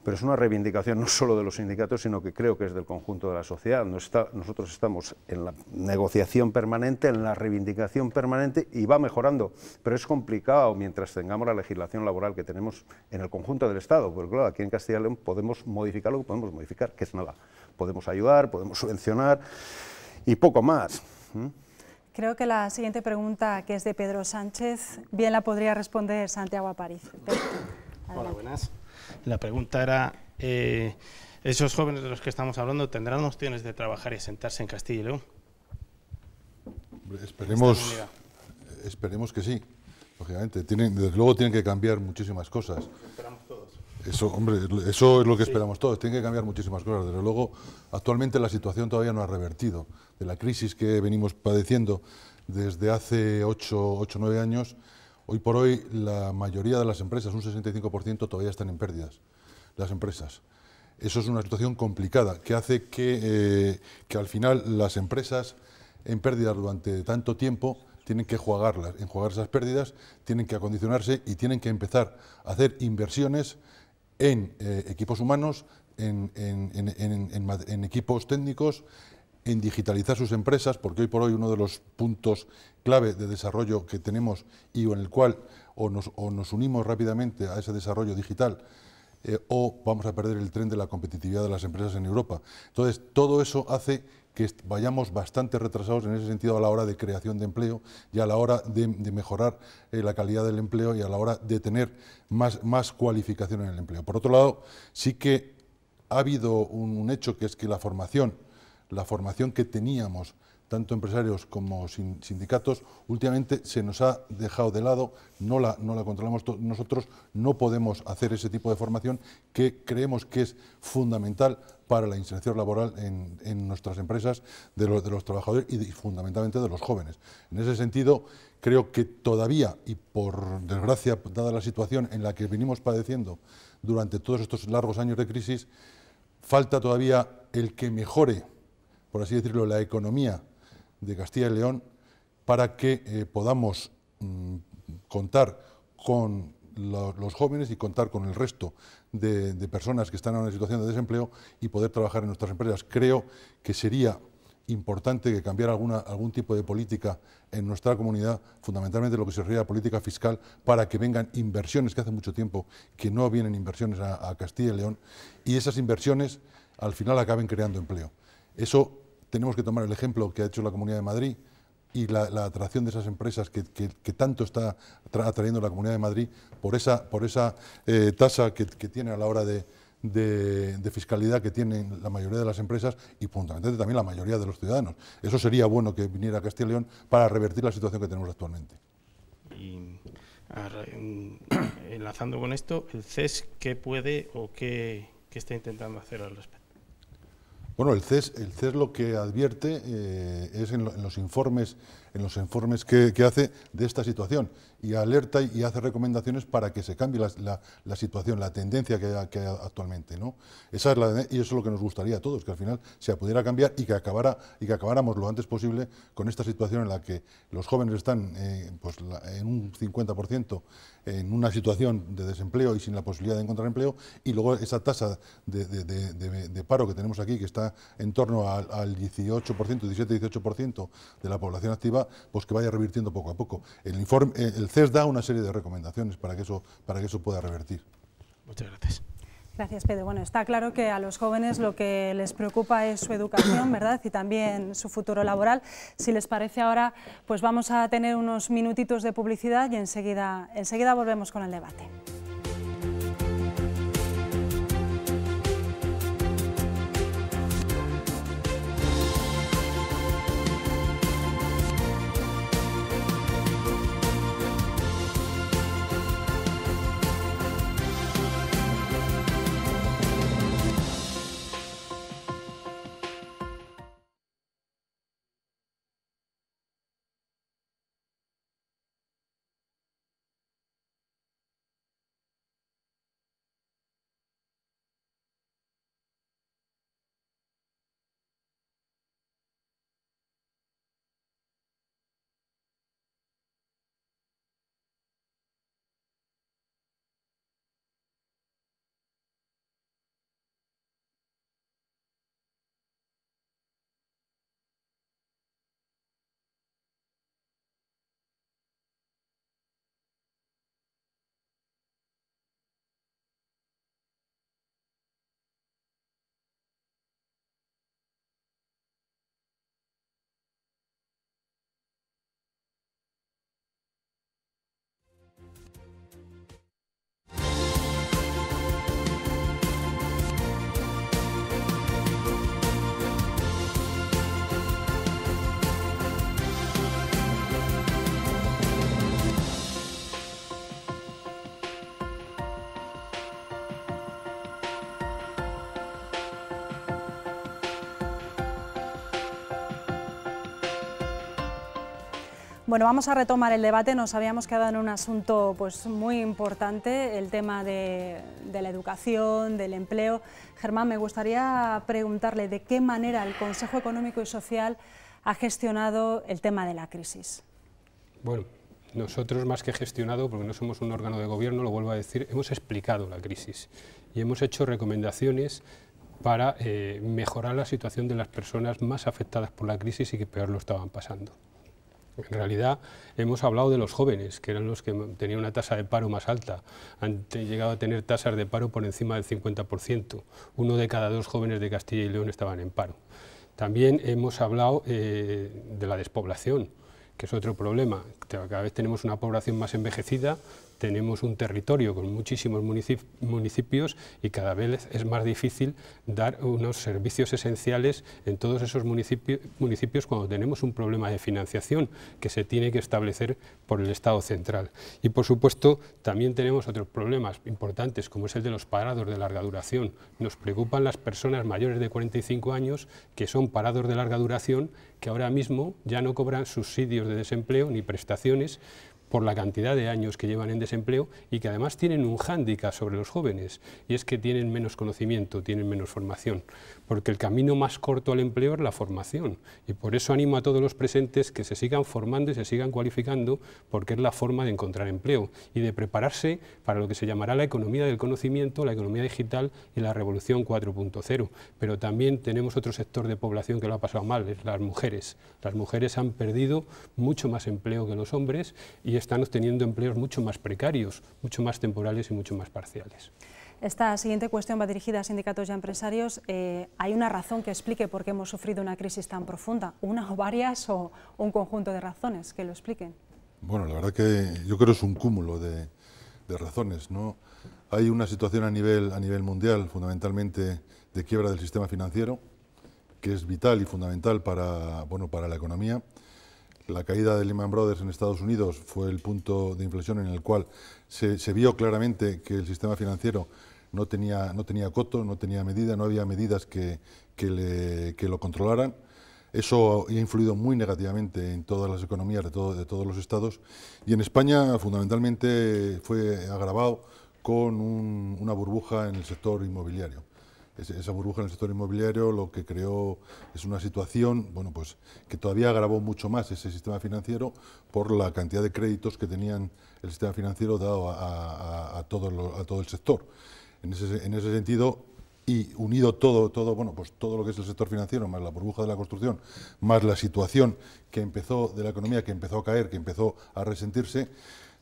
Speaker 2: pero es una reivindicación no solo de los sindicatos, sino que creo que es del conjunto de la sociedad. nosotros estamos en la negociación permanente, en la reivindicación permanente y va mejorando, pero es complicado mientras tengamos la legislación laboral que tenemos en el conjunto del Estado, porque claro, aquí en Castilla y León podemos modificar lo que podemos modificar, que es nada. Podemos ayudar, podemos subvencionar y poco más.
Speaker 1: Creo que la siguiente pregunta, que es de Pedro Sánchez, bien la podría responder Santiago Aparicio. Hola, buenas.
Speaker 4: La pregunta era, eh, ¿esos jóvenes de los que estamos hablando tendrán opciones de trabajar y sentarse en Castilla y León?
Speaker 3: Esperemos, esperemos que sí, lógicamente. desde luego tienen que cambiar muchísimas cosas. Eso, hombre, eso es lo que esperamos todos. Tienen que cambiar muchísimas cosas. Desde luego, actualmente la situación todavía no ha revertido. De la crisis que venimos padeciendo desde hace 8 o 9 años, Hoy por hoy la mayoría de las empresas, un 65%, todavía están en pérdidas, las empresas. Eso es una situación complicada que hace que, eh, al final las empresas en pérdidas durante tanto tiempo tienen que jugarlas, jugar esas pérdidas, tienen que acondicionarse y tienen que empezar a hacer inversiones en eh, equipos humanos, en, equipos técnicos, en digitalizar sus empresas, porque hoy por hoy uno de los puntos clave de desarrollo que tenemos y en el cual o nos, unimos rápidamente a ese desarrollo digital eh, o vamos a perder el tren de la competitividad de las empresas en Europa. Entonces, todo eso hace que vayamos bastante retrasados en ese sentido a la hora de creación de empleo y a la hora de, mejorar eh, la calidad del empleo y a la hora de tener más, más cualificación en el empleo. Por otro lado, sí que ha habido un hecho que es que la formación la formación que teníamos, tanto empresarios como sindicatos, últimamente se nos ha dejado de lado, no la, no la controlamos nosotros, no podemos hacer ese tipo de formación que creemos que es fundamental para la inserción laboral en, nuestras empresas de los, de los trabajadores y, fundamentalmente de los jóvenes. En ese sentido, creo que todavía, y por desgracia, dada la situación en la que venimos padeciendo durante todos estos largos años de crisis, falta todavía el que mejore por así decirlo, la economía de Castilla y León para que eh, podamos mm, contar con los jóvenes y contar con el resto de, personas que están en una situación de desempleo y poder trabajar en nuestras empresas. Creo que sería importante que cambiar algún tipo de política en nuestra comunidad, fundamentalmente lo que se refiere a política fiscal, para que vengan inversiones, que hace mucho tiempo que no vienen inversiones a, Castilla y León, y esas inversiones al final acaben creando empleo. Eso tenemos que tomar el ejemplo que ha hecho la Comunidad de Madrid y la, atracción de esas empresas que, tanto está atrayendo la Comunidad de Madrid por esa, por esa eh, tasa que, tiene a la hora de, fiscalidad que tienen la mayoría de las empresas y puntualmente, también la mayoría de los ciudadanos. Eso sería bueno que viniera a Castilla y León para revertir la situación que tenemos actualmente.
Speaker 4: enlazando con esto, ¿el CES qué puede o qué está intentando hacer al respecto?
Speaker 3: Bueno, el CES, el CES lo que advierte eh, es en, los informes, en los informes que, hace de esta situación y alerta y hace recomendaciones para que se cambie la, situación, la tendencia que hay, actualmente. ¿no? Esa es la, y eso es lo que nos gustaría a todos, que al final se pudiera cambiar y que, acabara, y que acabáramos lo antes posible con esta situación en la que los jóvenes están eh, pues, en un 50% en una situación de desempleo y sin la posibilidad de encontrar empleo y luego esa tasa de paro que tenemos aquí, que está en torno al, 18%, 17-18% de la población activa, pues que vaya revirtiendo poco a poco. El, eh, el CES da una serie de recomendaciones para que eso, para que eso pueda revertir. Muchas gracias.
Speaker 1: Gracias, Pedro. Bueno, está claro que a los jóvenes lo que les preocupa es su educación, ¿verdad? Y también su futuro laboral. Si les parece ahora, pues vamos a tener unos minutitos de publicidad y enseguida, enseguida volvemos con el debate. Bueno, vamos a retomar el debate. Nos habíamos quedado en un asunto pues, muy importante, el tema de, la educación, del empleo. Germán, me gustaría preguntarle de qué manera el Consejo Económico y Social ha gestionado el tema de la crisis.
Speaker 4: Bueno, nosotros más que gestionado, porque no somos un órgano de gobierno, lo vuelvo a decir, hemos explicado la crisis y hemos hecho recomendaciones para eh, mejorar la situación de las personas más afectadas por la crisis y que peor lo estaban pasando. En realidad hemos hablado de los jóvenes, que eran los que tenían una tasa de paro más alta. Han llegado a tener tasas de paro por encima del 50%. Uno de cada dos jóvenes de Castilla y León estaban en paro. También hemos hablado eh, de la despoblación, que es otro problema. Cada vez tenemos una población más envejecida, tenemos un territorio con muchísimos municipios y cada vez es más difícil dar unos servicios esenciales en todos esos municipios cuando tenemos un problema de financiación que se tiene que establecer por el Estado central. Y por supuesto también tenemos otros problemas importantes como es el de los parados de larga duración. Nos preocupan las personas mayores de 45 años que son parados de larga duración que ahora mismo ya no cobran subsidios de desempleo ni prestaciones por la cantidad de años que llevan en desempleo y que además tienen un hándicap sobre los jóvenes, y es que tienen menos conocimiento, tienen menos formación, porque el camino más corto al empleo es la formación, y por eso animo a todos los presentes que se sigan formando y se sigan cualificando, porque es la forma de encontrar empleo y de prepararse para lo que se llamará la economía del conocimiento, la economía digital y la revolución 4.0, pero también tenemos otro sector de población que lo ha pasado mal, es las mujeres. Las mujeres han perdido mucho más empleo que los hombres y es están obteniendo empleos mucho más precarios, mucho más temporales y mucho más parciales.
Speaker 1: Esta siguiente cuestión va dirigida a sindicatos y empresarios. Eh, ¿Hay una razón que explique por qué hemos sufrido una crisis tan profunda? unas o varias o un conjunto de razones que lo expliquen?
Speaker 3: Bueno, la verdad que yo creo que es un cúmulo de, razones. Hay una situación a nivel, a nivel mundial, fundamentalmente de quiebra del sistema financiero, que es vital y fundamental para, bueno, para la economía la caída de Lehman Brothers en Estados Unidos fue el punto de inflexión en el cual se, vio claramente que el sistema financiero no tenía, no tenía coto, no tenía medida, no había medidas que, lo controlaran. Eso ha influido muy negativamente en todas las economías de, de todos los estados y en España fundamentalmente fue agravado con una burbuja en el sector inmobiliario esa burbuja en el sector inmobiliario lo que creó es una situación bueno, pues, que todavía agravó mucho más ese sistema financiero por la cantidad de créditos que tenían el sistema financiero dado a, todo, el sector. En ese, en ese sentido, y unido todo, todo, bueno, pues todo lo que es el sector financiero, más la burbuja de la construcción, más la situación que empezó de la economía, que empezó a caer, que empezó a resentirse,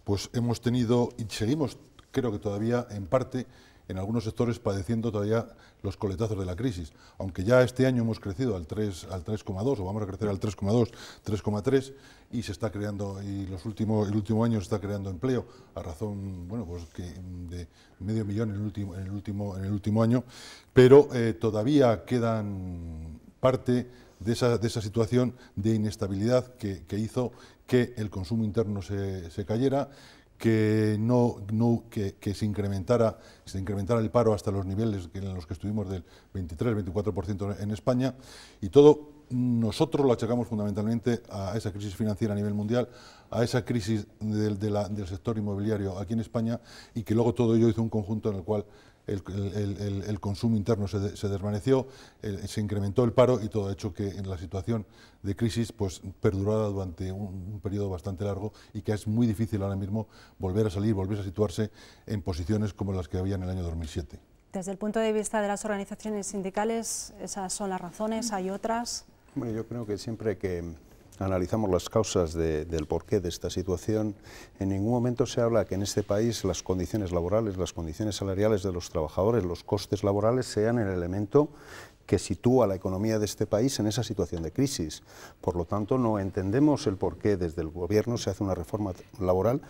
Speaker 3: pues hemos tenido y seguimos, creo que todavía en parte, en algunos sectores padeciendo todavía los coletazos de la crisis. Aunque ya este año hemos crecido al 3,2 al o vamos a crecer al 3,2, 3,3 y se está creando, y los últimos, el último año se está creando empleo a razón bueno, pues de medio millón en el último, en el último, en el último año, pero eh, todavía quedan parte de esa, situación de inestabilidad que, hizo que el consumo interno se cayera, que, no, que, se, incrementara, se el paro hasta los niveles en los que estuvimos del 23-24% en España y todo nosotros lo achacamos fundamentalmente a esa crisis financiera a nivel mundial, a esa crisis del sector inmobiliario aquí en España y que luego todo ello hizo un conjunto en el cual el, consumo interno se, se desvaneció, se incrementó el paro y todo ha hecho que en la situación de crisis pues, perdurada durante un, un, periodo bastante largo y que es muy difícil ahora mismo volver a salir, volver a situarse en posiciones como las que había en el año 2007.
Speaker 1: Desde el punto de vista de las organizaciones sindicales, esas son las razones, hay otras.
Speaker 3: Bueno, yo creo que siempre que analizamos las
Speaker 2: causas del porqué de esta situación, en ningún momento se habla que en este país las condiciones laborales, las condiciones salariales de los trabajadores, los costes laborales sean el elemento que sitúa la economía de este país en esa situación de crisis. Por lo tanto, no entendemos el porqué... desde el Gobierno se hace una reforma laboral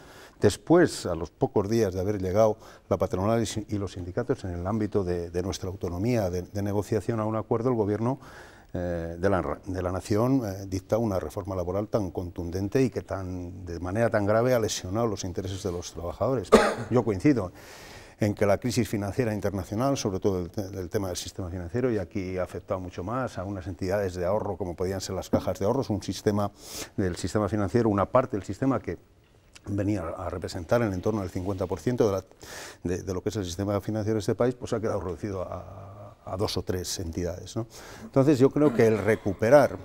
Speaker 2: después, a los pocos días de haber llegado la patronal y los sindicatos en el ámbito de, nuestra autonomía de negociación a un acuerdo, el Gobierno eh, de, la, de, la, nación eh, dicta una reforma laboral tan contundente y que tan, de manera tan grave ha lesionado los intereses de los trabajadores. Yo coincido en que la crisis financiera internacional, sobre todo el, tema del sistema financiero, y aquí ha afectado mucho más a unas entidades de ahorro como podían ser las cajas de ahorros, un sistema del sistema financiero, una parte del sistema que venía a representar en entorno del 50% de, de, lo que es el sistema financiero de este país, pues ha quedado reducido a, a dos o tres entidades. Entonces yo creo que el recuperar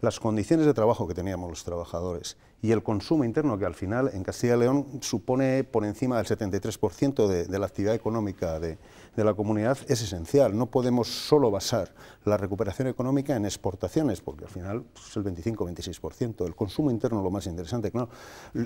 Speaker 2: las condiciones de trabajo que teníamos los trabajadores y el consumo interno, que al final en Castilla y León supone por encima del 73% de, de, la actividad económica de, de la comunidad es esencial. No podemos solo basar la recuperación económica en exportaciones, porque al final es pues, el 25-26%. El consumo interno es lo más interesante, claro,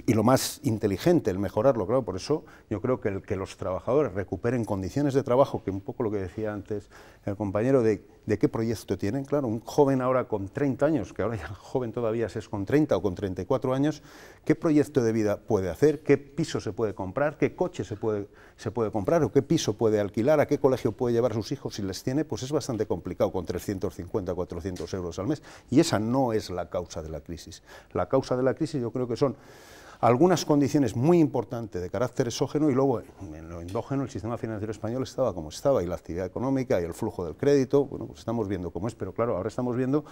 Speaker 2: y lo más inteligente, el mejorarlo, claro. Por eso yo creo que el que los trabajadores recuperen condiciones de trabajo, que un poco lo que decía antes el compañero, de, qué proyecto tienen, claro, un joven ahora con 30 años, que ahora ya joven todavía es con 30 o con 34 años, qué proyecto de vida puede hacer, qué piso se puede comprar, qué coche se puede, se puede comprar o qué piso puede alquilar a qué colegio puede llevar sus hijos si les tiene, pues es bastante complicado con 350, 400 euros al mes. Y esa no es la causa de la crisis. La causa de la crisis yo creo que son algunas condiciones muy importantes de carácter exógeno y luego en lo endógeno el sistema financiero español estaba como estaba y la actividad económica y el flujo del crédito, bueno, pues estamos viendo cómo es, pero claro, ahora estamos viendo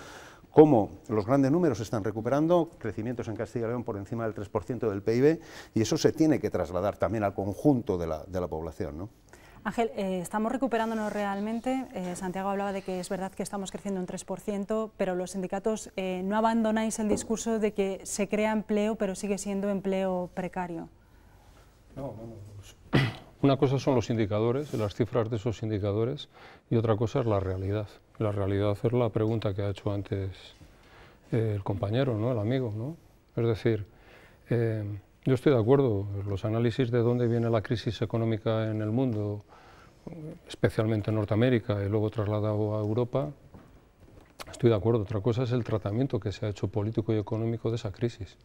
Speaker 2: cómo los grandes números se están recuperando, crecimientos en Castilla y León por encima del 3% del PIB y eso se tiene que trasladar también al conjunto de la, de la población. ¿no?
Speaker 1: Ángel, eh, estamos recuperándonos realmente. Eh, Santiago hablaba de que es verdad que estamos creciendo un 3%, pero los sindicatos eh, no abandonáis el discurso de que se crea empleo, pero sigue siendo empleo precario. No, no, pues,
Speaker 5: Una cosa son los indicadores, las cifras de esos indicadores, y otra cosa es la realidad. La realidad es la pregunta que ha hecho antes el compañero, ¿no? el amigo. ¿no? Es decir, yo estoy de acuerdo. Los análisis de dónde viene la crisis económica en el mundo, especialmente en Norteamérica y luego trasladado a Europa, estoy de acuerdo. Otra cosa es el tratamiento que se ha hecho político y económico de esa crisis.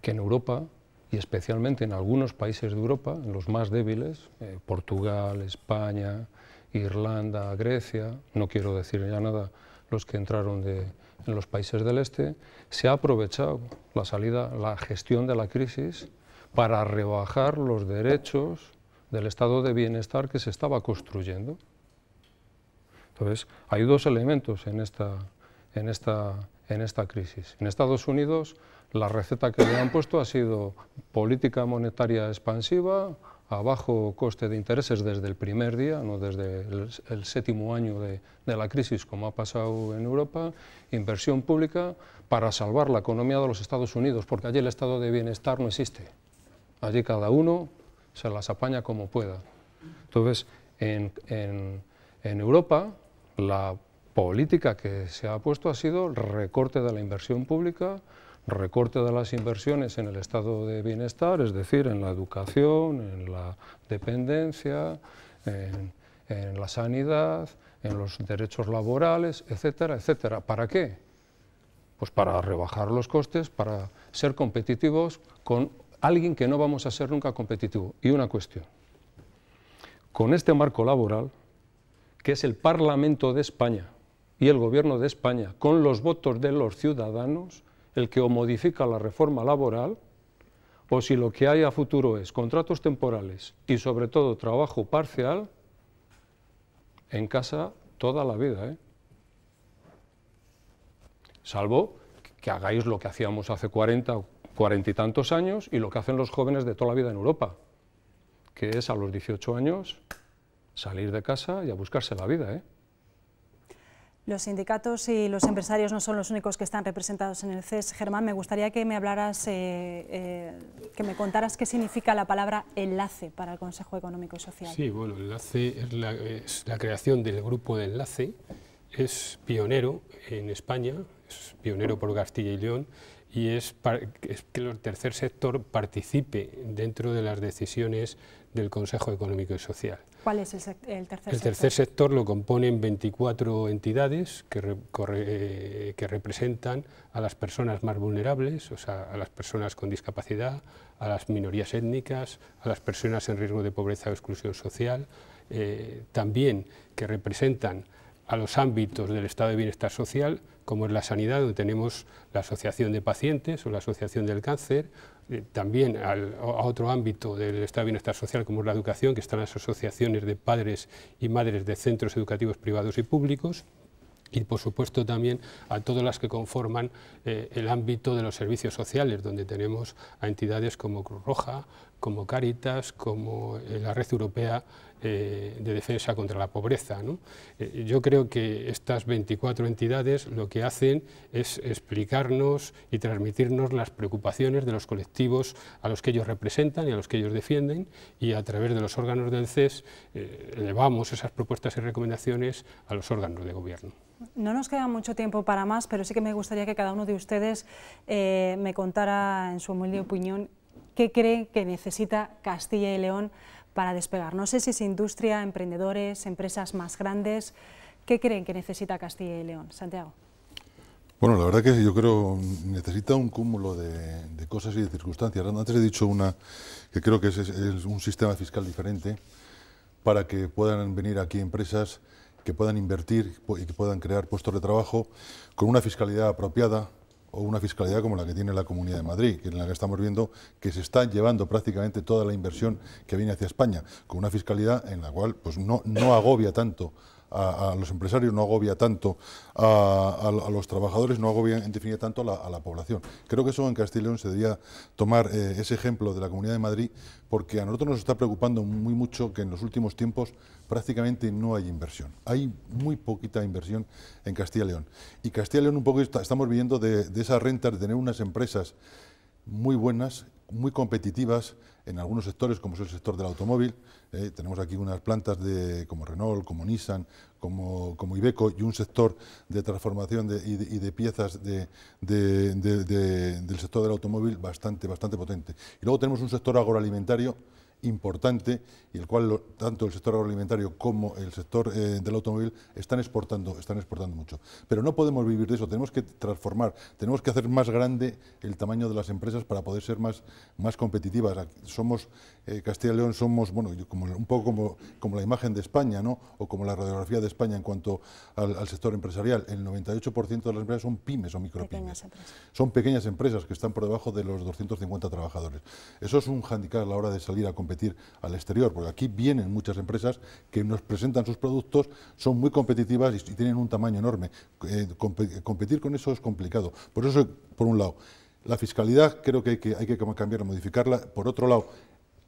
Speaker 5: Que en Europa, y especialmente en algunos países de Europa, en los más débiles, eh, Portugal, España, Irlanda, Grecia, no quiero decir ya nada los que entraron de, en los países del este, se ha aprovechado la salida, la gestión de la crisis para rebajar los derechos del estado de bienestar que se estaba construyendo. Entonces, hay dos elementos en esta, en esta crisis. En Estados Unidos, la receta que le han puesto ha sido política monetaria expansiva, a bajo coste de intereses desde el primer día, no desde el, séptimo año de, la crisis como ha pasado en Europa, inversión pública para salvar la economía de los Estados Unidos, porque allí el estado de bienestar no existe. Allí cada uno se las apaña como pueda. Entonces, en, en Europa la política que se ha puesto ha sido el recorte de la inversión pública, recorte de las inversiones en el estado de bienestar, es decir, en la educación, en la dependencia, en, la sanidad, en los derechos laborales, etcétera, etcétera. ¿Para qué? Pues para rebajar los costes, para ser competitivos con alguien que no vamos a ser nunca competitivo. Y una cuestión. Con este marco laboral, que es el Parlamento de España y el Gobierno de España, con los votos de los ciudadanos, el que o modifica la reforma laboral o si lo que hay a futuro es contratos temporales y sobre todo trabajo parcial, en casa toda la vida. ¿eh? Salvo que hagáis lo que hacíamos hace 40 o cuarenta y tantos años y lo que hacen los jóvenes de toda la vida en Europa, que es a los 18 años salir de casa y a buscarse la vida. ¿eh?
Speaker 1: Los sindicatos y los empresarios no son los únicos que están representados en el CES. Germán, me gustaría que me hablaras, eh, eh, que me contaras qué significa la palabra enlace para el Consejo Económico y Social. Sí,
Speaker 4: bueno, enlace la, es la creación del grupo de enlace, es pionero en España, es pionero por Castilla y León, y es, que el tercer sector participe dentro de las decisiones del Consejo Económico y Social.
Speaker 1: ¿Cuál es el, tercer sector? El tercer
Speaker 4: sector lo componen 24 entidades eh, que, representan a las personas más vulnerables, o sea, a las personas con discapacidad, a las minorías étnicas, a las personas en riesgo de pobreza o exclusión social, eh, también que representan a los ámbitos del estado de bienestar social, como es la sanidad, donde tenemos la Asociación de Pacientes o la Asociación del Cáncer, eh, también a otro ámbito del Estado de Bienestar Social, como es la educación, que están las asociaciones de padres y madres de centros educativos privados y públicos, y por supuesto también a todas las que conforman eh, el ámbito de los servicios sociales, donde tenemos a entidades como Cruz Roja, como Caritas, como eh, la Red Europea eh, de Defensa contra la Pobreza. Eh, yo creo que estas 24 entidades lo que hacen es explicarnos y transmitirnos las preocupaciones de los colectivos a los que ellos representan y a los que ellos defienden y a través de los órganos del CES elevamos esas propuestas y recomendaciones a los órganos de gobierno.
Speaker 1: No nos queda mucho tiempo para más, pero sí que me gustaría que cada uno de ustedes me contara, en su humilde opinión, ¿Qué creen que necesita Castilla y León para despegar? No sé si es industria, emprendedores, empresas más grandes. ¿Qué creen que necesita Castilla y León? Santiago.
Speaker 3: Bueno, la verdad que yo creo que necesita un cúmulo de, cosas y de circunstancias. Antes he dicho una que creo que es, un sistema fiscal diferente para que puedan venir aquí empresas que puedan invertir y que puedan crear puestos de trabajo con una fiscalidad apropiada, o una fiscalidad como la que tiene la Comunidad de Madrid, en la que estamos viendo que se está llevando prácticamente toda la inversión que viene hacia España, con una fiscalidad en la cual pues no, no agobia tanto a, los empresarios, no agobia tanto a, los trabajadores, no agobia en definitiva tanto a la, población. Creo que eso en Castilla y León se debería tomar eh, ese ejemplo de la Comunidad de Madrid porque a nosotros nos está preocupando muy mucho que en los últimos tiempos prácticamente no hay inversión. Hay muy poquita inversión en Castilla y León. Y Castilla y León un poco estamos viviendo de, esa renta de tener unas empresas muy buenas muy competitivas en algunos sectores, como es el sector del automóvil. Eh, tenemos aquí unas plantas de, como Renault, como Nissan, como, Ibeco, y un sector de transformación y, de, piezas del sector del automóvil bastante, bastante potente. Y luego tenemos un sector agroalimentario importante y el cual tanto el sector agroalimentario como el sector eh, del automóvil están exportando, están exportando mucho. Pero no podemos vivir de eso, tenemos que transformar, tenemos que hacer más grande el tamaño de las empresas para poder ser más, más competitivas. Somos eh, Castilla y León somos, bueno, como, un poco como, la imagen de España, ¿no? O como la radiografía de España en cuanto al, sector empresarial. El 98% de las empresas son pymes o micropymes. son pequeñas empresas que están por debajo de los 250 trabajadores. Eso es un handicap a la hora de salir a competir al exterior, porque aquí vienen muchas empresas que nos presentan sus productos, son muy competitivas y, tienen un tamaño enorme. Eh, competir con eso es complicado. Por eso, por un lado, la fiscalidad creo que hay que, hay que cambiarla, modificarla. Por otro lado,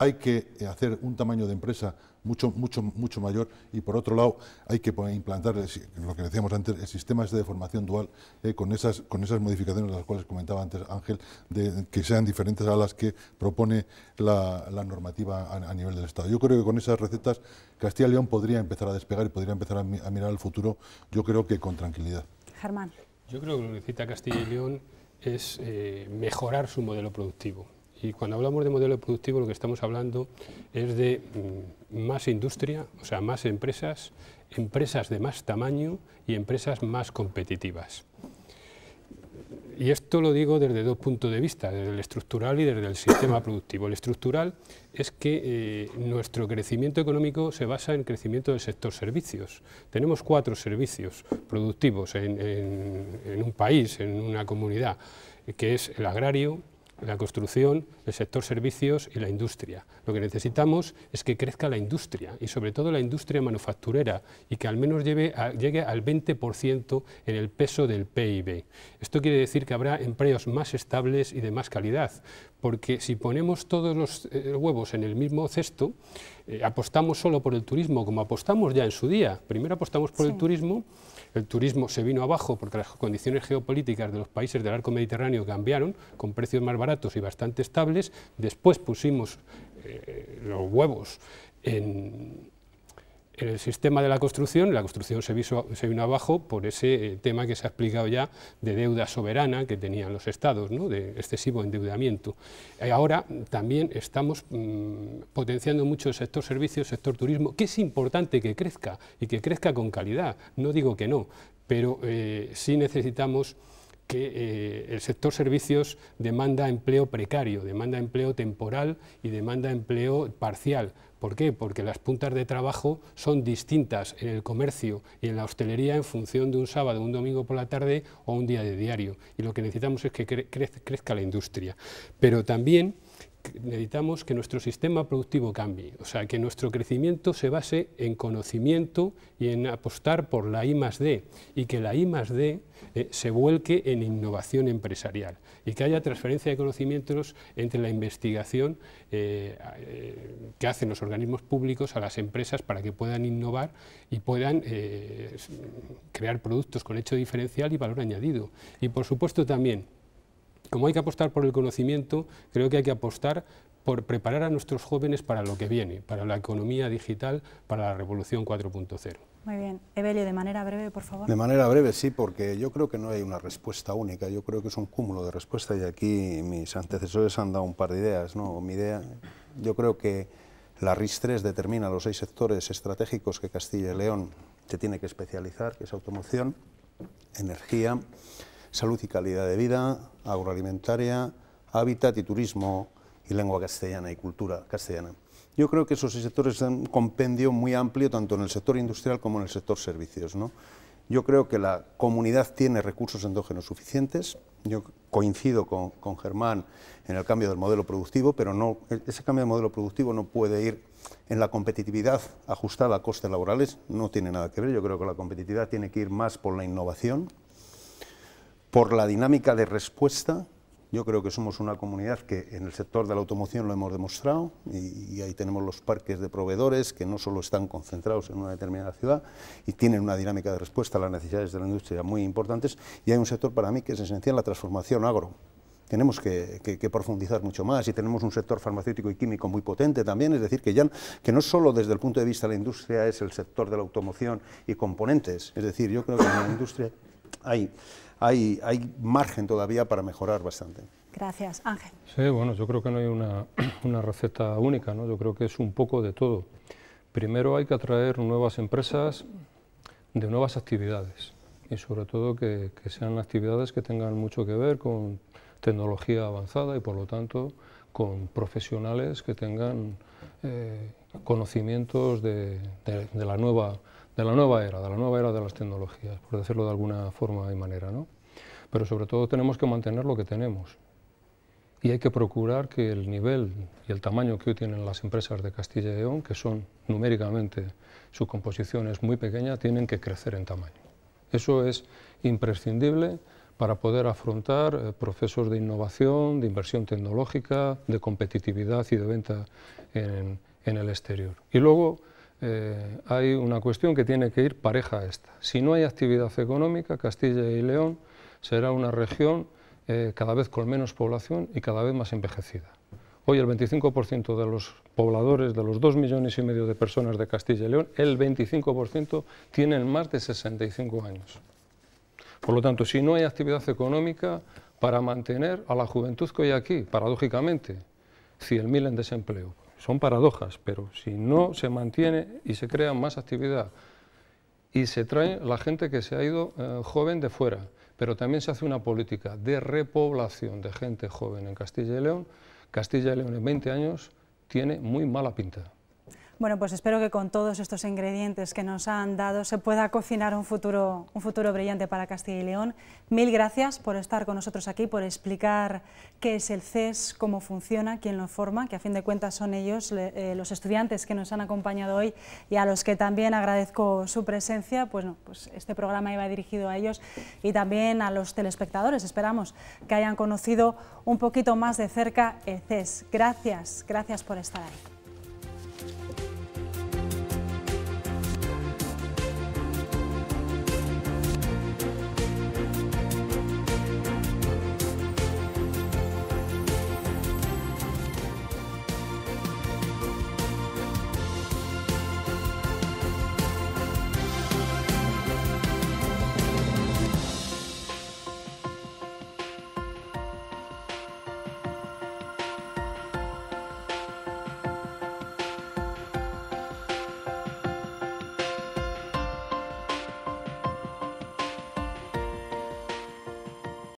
Speaker 3: hay que eh, hacer un tamaño de empresa mucho, mucho, mucho mayor y por otro lado hay que implantar lo que decíamos antes, el sistema este de formación dual eh, con, esas, con esas modificaciones las cuales comentaba antes Ángel, de, que sean diferentes a las que propone la, normativa a, nivel del Estado. Yo creo que con esas recetas Castilla y León podría empezar a despegar y podría empezar a, mirar al futuro, yo creo que con tranquilidad.
Speaker 1: Germán.
Speaker 4: Yo creo que lo que necesita Castilla y León es eh, mejorar su modelo productivo. Y cuando hablamos de modelo productivo lo que estamos hablando es de mm, más industria, o sea, más empresas, empresas de más tamaño y empresas más competitivas. Y esto lo digo desde dos puntos de vista, desde el estructural y desde el sistema [coughs] productivo. El estructural es que eh, nuestro crecimiento económico se basa en el crecimiento del sector servicios. Tenemos cuatro servicios productivos en, en un país, en una comunidad, que es el agrario, la construcción, el sector servicios y la industria. Lo que necesitamos es que crezca la industria y sobre todo la industria manufacturera y que al menos lleve llegue al 20% en el peso del PIB. Esto quiere decir que habrá empleos más estables y de más calidad, porque si ponemos todos los eh, huevos en el mismo cesto, eh, apostamos solo por el turismo, como apostamos ya en su día. Primero apostamos por el turismo el turismo se vino abajo porque las condiciones geopolíticas de los países del arco mediterráneo cambiaron, con precios más baratos y bastante estables, después pusimos eh, los huevos en, el sistema de la construcción, la construcción se, vino abajo por ese eh, tema que se ha explicado ya de deuda soberana que tenían los estados, de excesivo endeudamiento. ahora también estamos mm, potenciando mucho el sector servicios, sector turismo, que es importante que crezca y que crezca con calidad, no digo que no, pero eh, sí necesitamos que eh, el sector servicios demanda empleo precario, demanda empleo temporal y demanda empleo parcial, ¿Por qué? Porque las puntas de trabajo son distintas en el comercio y en la hostelería en función de un sábado, un domingo por la tarde o un día de diario. Y lo que necesitamos es que crezca la industria. Pero también necesitamos que nuestro sistema productivo cambie, o sea, que nuestro crecimiento se base en conocimiento y en apostar por la I+.D. y que la I+.D. D eh, se vuelque en innovación empresarial y que haya transferencia de conocimientos entre la investigación eh, eh, que hacen los organismos públicos a las empresas para que puedan innovar y puedan eh, crear productos con hecho diferencial y valor añadido. Y por supuesto también, como hay que apostar por el conocimiento, creo que hay que apostar por preparar a nuestros jóvenes para lo que viene, para la economía digital, para la revolución 4.0.
Speaker 1: Muy bien. Evelio, de manera breve, por favor. De
Speaker 2: manera breve, sí, porque yo creo que no hay una respuesta única, yo creo que es un cúmulo de respuestas y aquí mis antecesores han dado un par de ideas. ¿no? Mi idea, yo creo que la RIS-3 determina los seis sectores estratégicos que Castilla y León se tiene que especializar, que es automoción, energía, salud y calidad de vida, agroalimentaria, hábitat y turismo y lengua castellana y cultura castellana. Yo creo que esos sectores dan un compendio muy amplio, tanto en el sector industrial como en el sector servicios. Yo creo que la comunidad tiene recursos endógenos suficientes. Yo coincido con, Germán en el cambio del modelo productivo, pero no, ese cambio de modelo productivo no puede ir en la competitividad ajustada a costes laborales. No tiene nada que ver. Yo creo que la competitividad tiene que ir más por la innovación, por la dinámica de respuesta yo creo que somos una comunidad que en el sector de la automoción lo hemos demostrado y, ahí tenemos los parques de proveedores que no solo están concentrados en una determinada ciudad y tienen una dinámica de respuesta a las necesidades de la industria muy importantes y hay un sector para mí que es esencial, la transformación agro. Tenemos que, profundizar mucho más y tenemos un sector farmacéutico y químico muy potente también, es decir, que ya que no solo desde el punto de vista de la industria es el sector de la automoción y componentes, es decir, yo creo que en la industria hay hay, margen todavía para mejorar bastante.
Speaker 1: Gracias. Ángel.
Speaker 5: Sí, bueno, yo creo que no hay [clears throat] una, receta única, ¿no? Yo creo que es un poco de todo. Primero hay que atraer nuevas empresas de nuevas actividades y sobre todo que, sean actividades que tengan mucho que ver con tecnología avanzada y por lo tanto con profesionales que tengan eh, conocimientos de, la nueva de la nueva era, de la nueva era de las tecnologías, por decirlo de alguna forma y manera. ¿no? Pero sobre todo tenemos que mantener lo que tenemos y hay que procurar que el nivel y el tamaño que hoy tienen las empresas de Castilla y León, que son numéricamente, su composición es muy pequeña, tienen que crecer en tamaño. Eso es imprescindible para poder afrontar eh, procesos de innovación, de inversión tecnológica, de competitividad y de venta en, el exterior. Y luego eh, hay una cuestión que tiene que ir pareja a esta. Si no hay actividad económica, Castilla y León será una región eh, cada vez con menos población y cada vez más envejecida. Hoy el 25% de los pobladores, de los 2 millones y medio de personas de Castilla y León, el 25% tienen más de 65 años. Por lo tanto, si no hay actividad económica para mantener a la juventud que hoy aquí, paradójicamente, 100.000 en desempleo, son paradojas, pero si no se mantiene y se crea más actividad y se trae la gente que se ha ido eh, joven de fuera, pero también se hace una política de repoblación de gente joven en Castilla y León, Castilla y León en 20 años tiene muy mala pinta.
Speaker 1: Bueno, pues espero que con todos estos ingredientes que nos han dado se pueda cocinar un futuro, un futuro brillante para Castilla y León. Mil gracias por estar con nosotros aquí, por explicar qué es el CES, cómo funciona, quién lo forma, que a fin de cuentas son ellos, eh, los estudiantes que nos han acompañado hoy y a los que también agradezco su presencia. Pues, no, pues este programa iba dirigido a ellos y también a los telespectadores. Esperamos que hayan conocido un poquito más de cerca el CES. Gracias, gracias por estar ahí.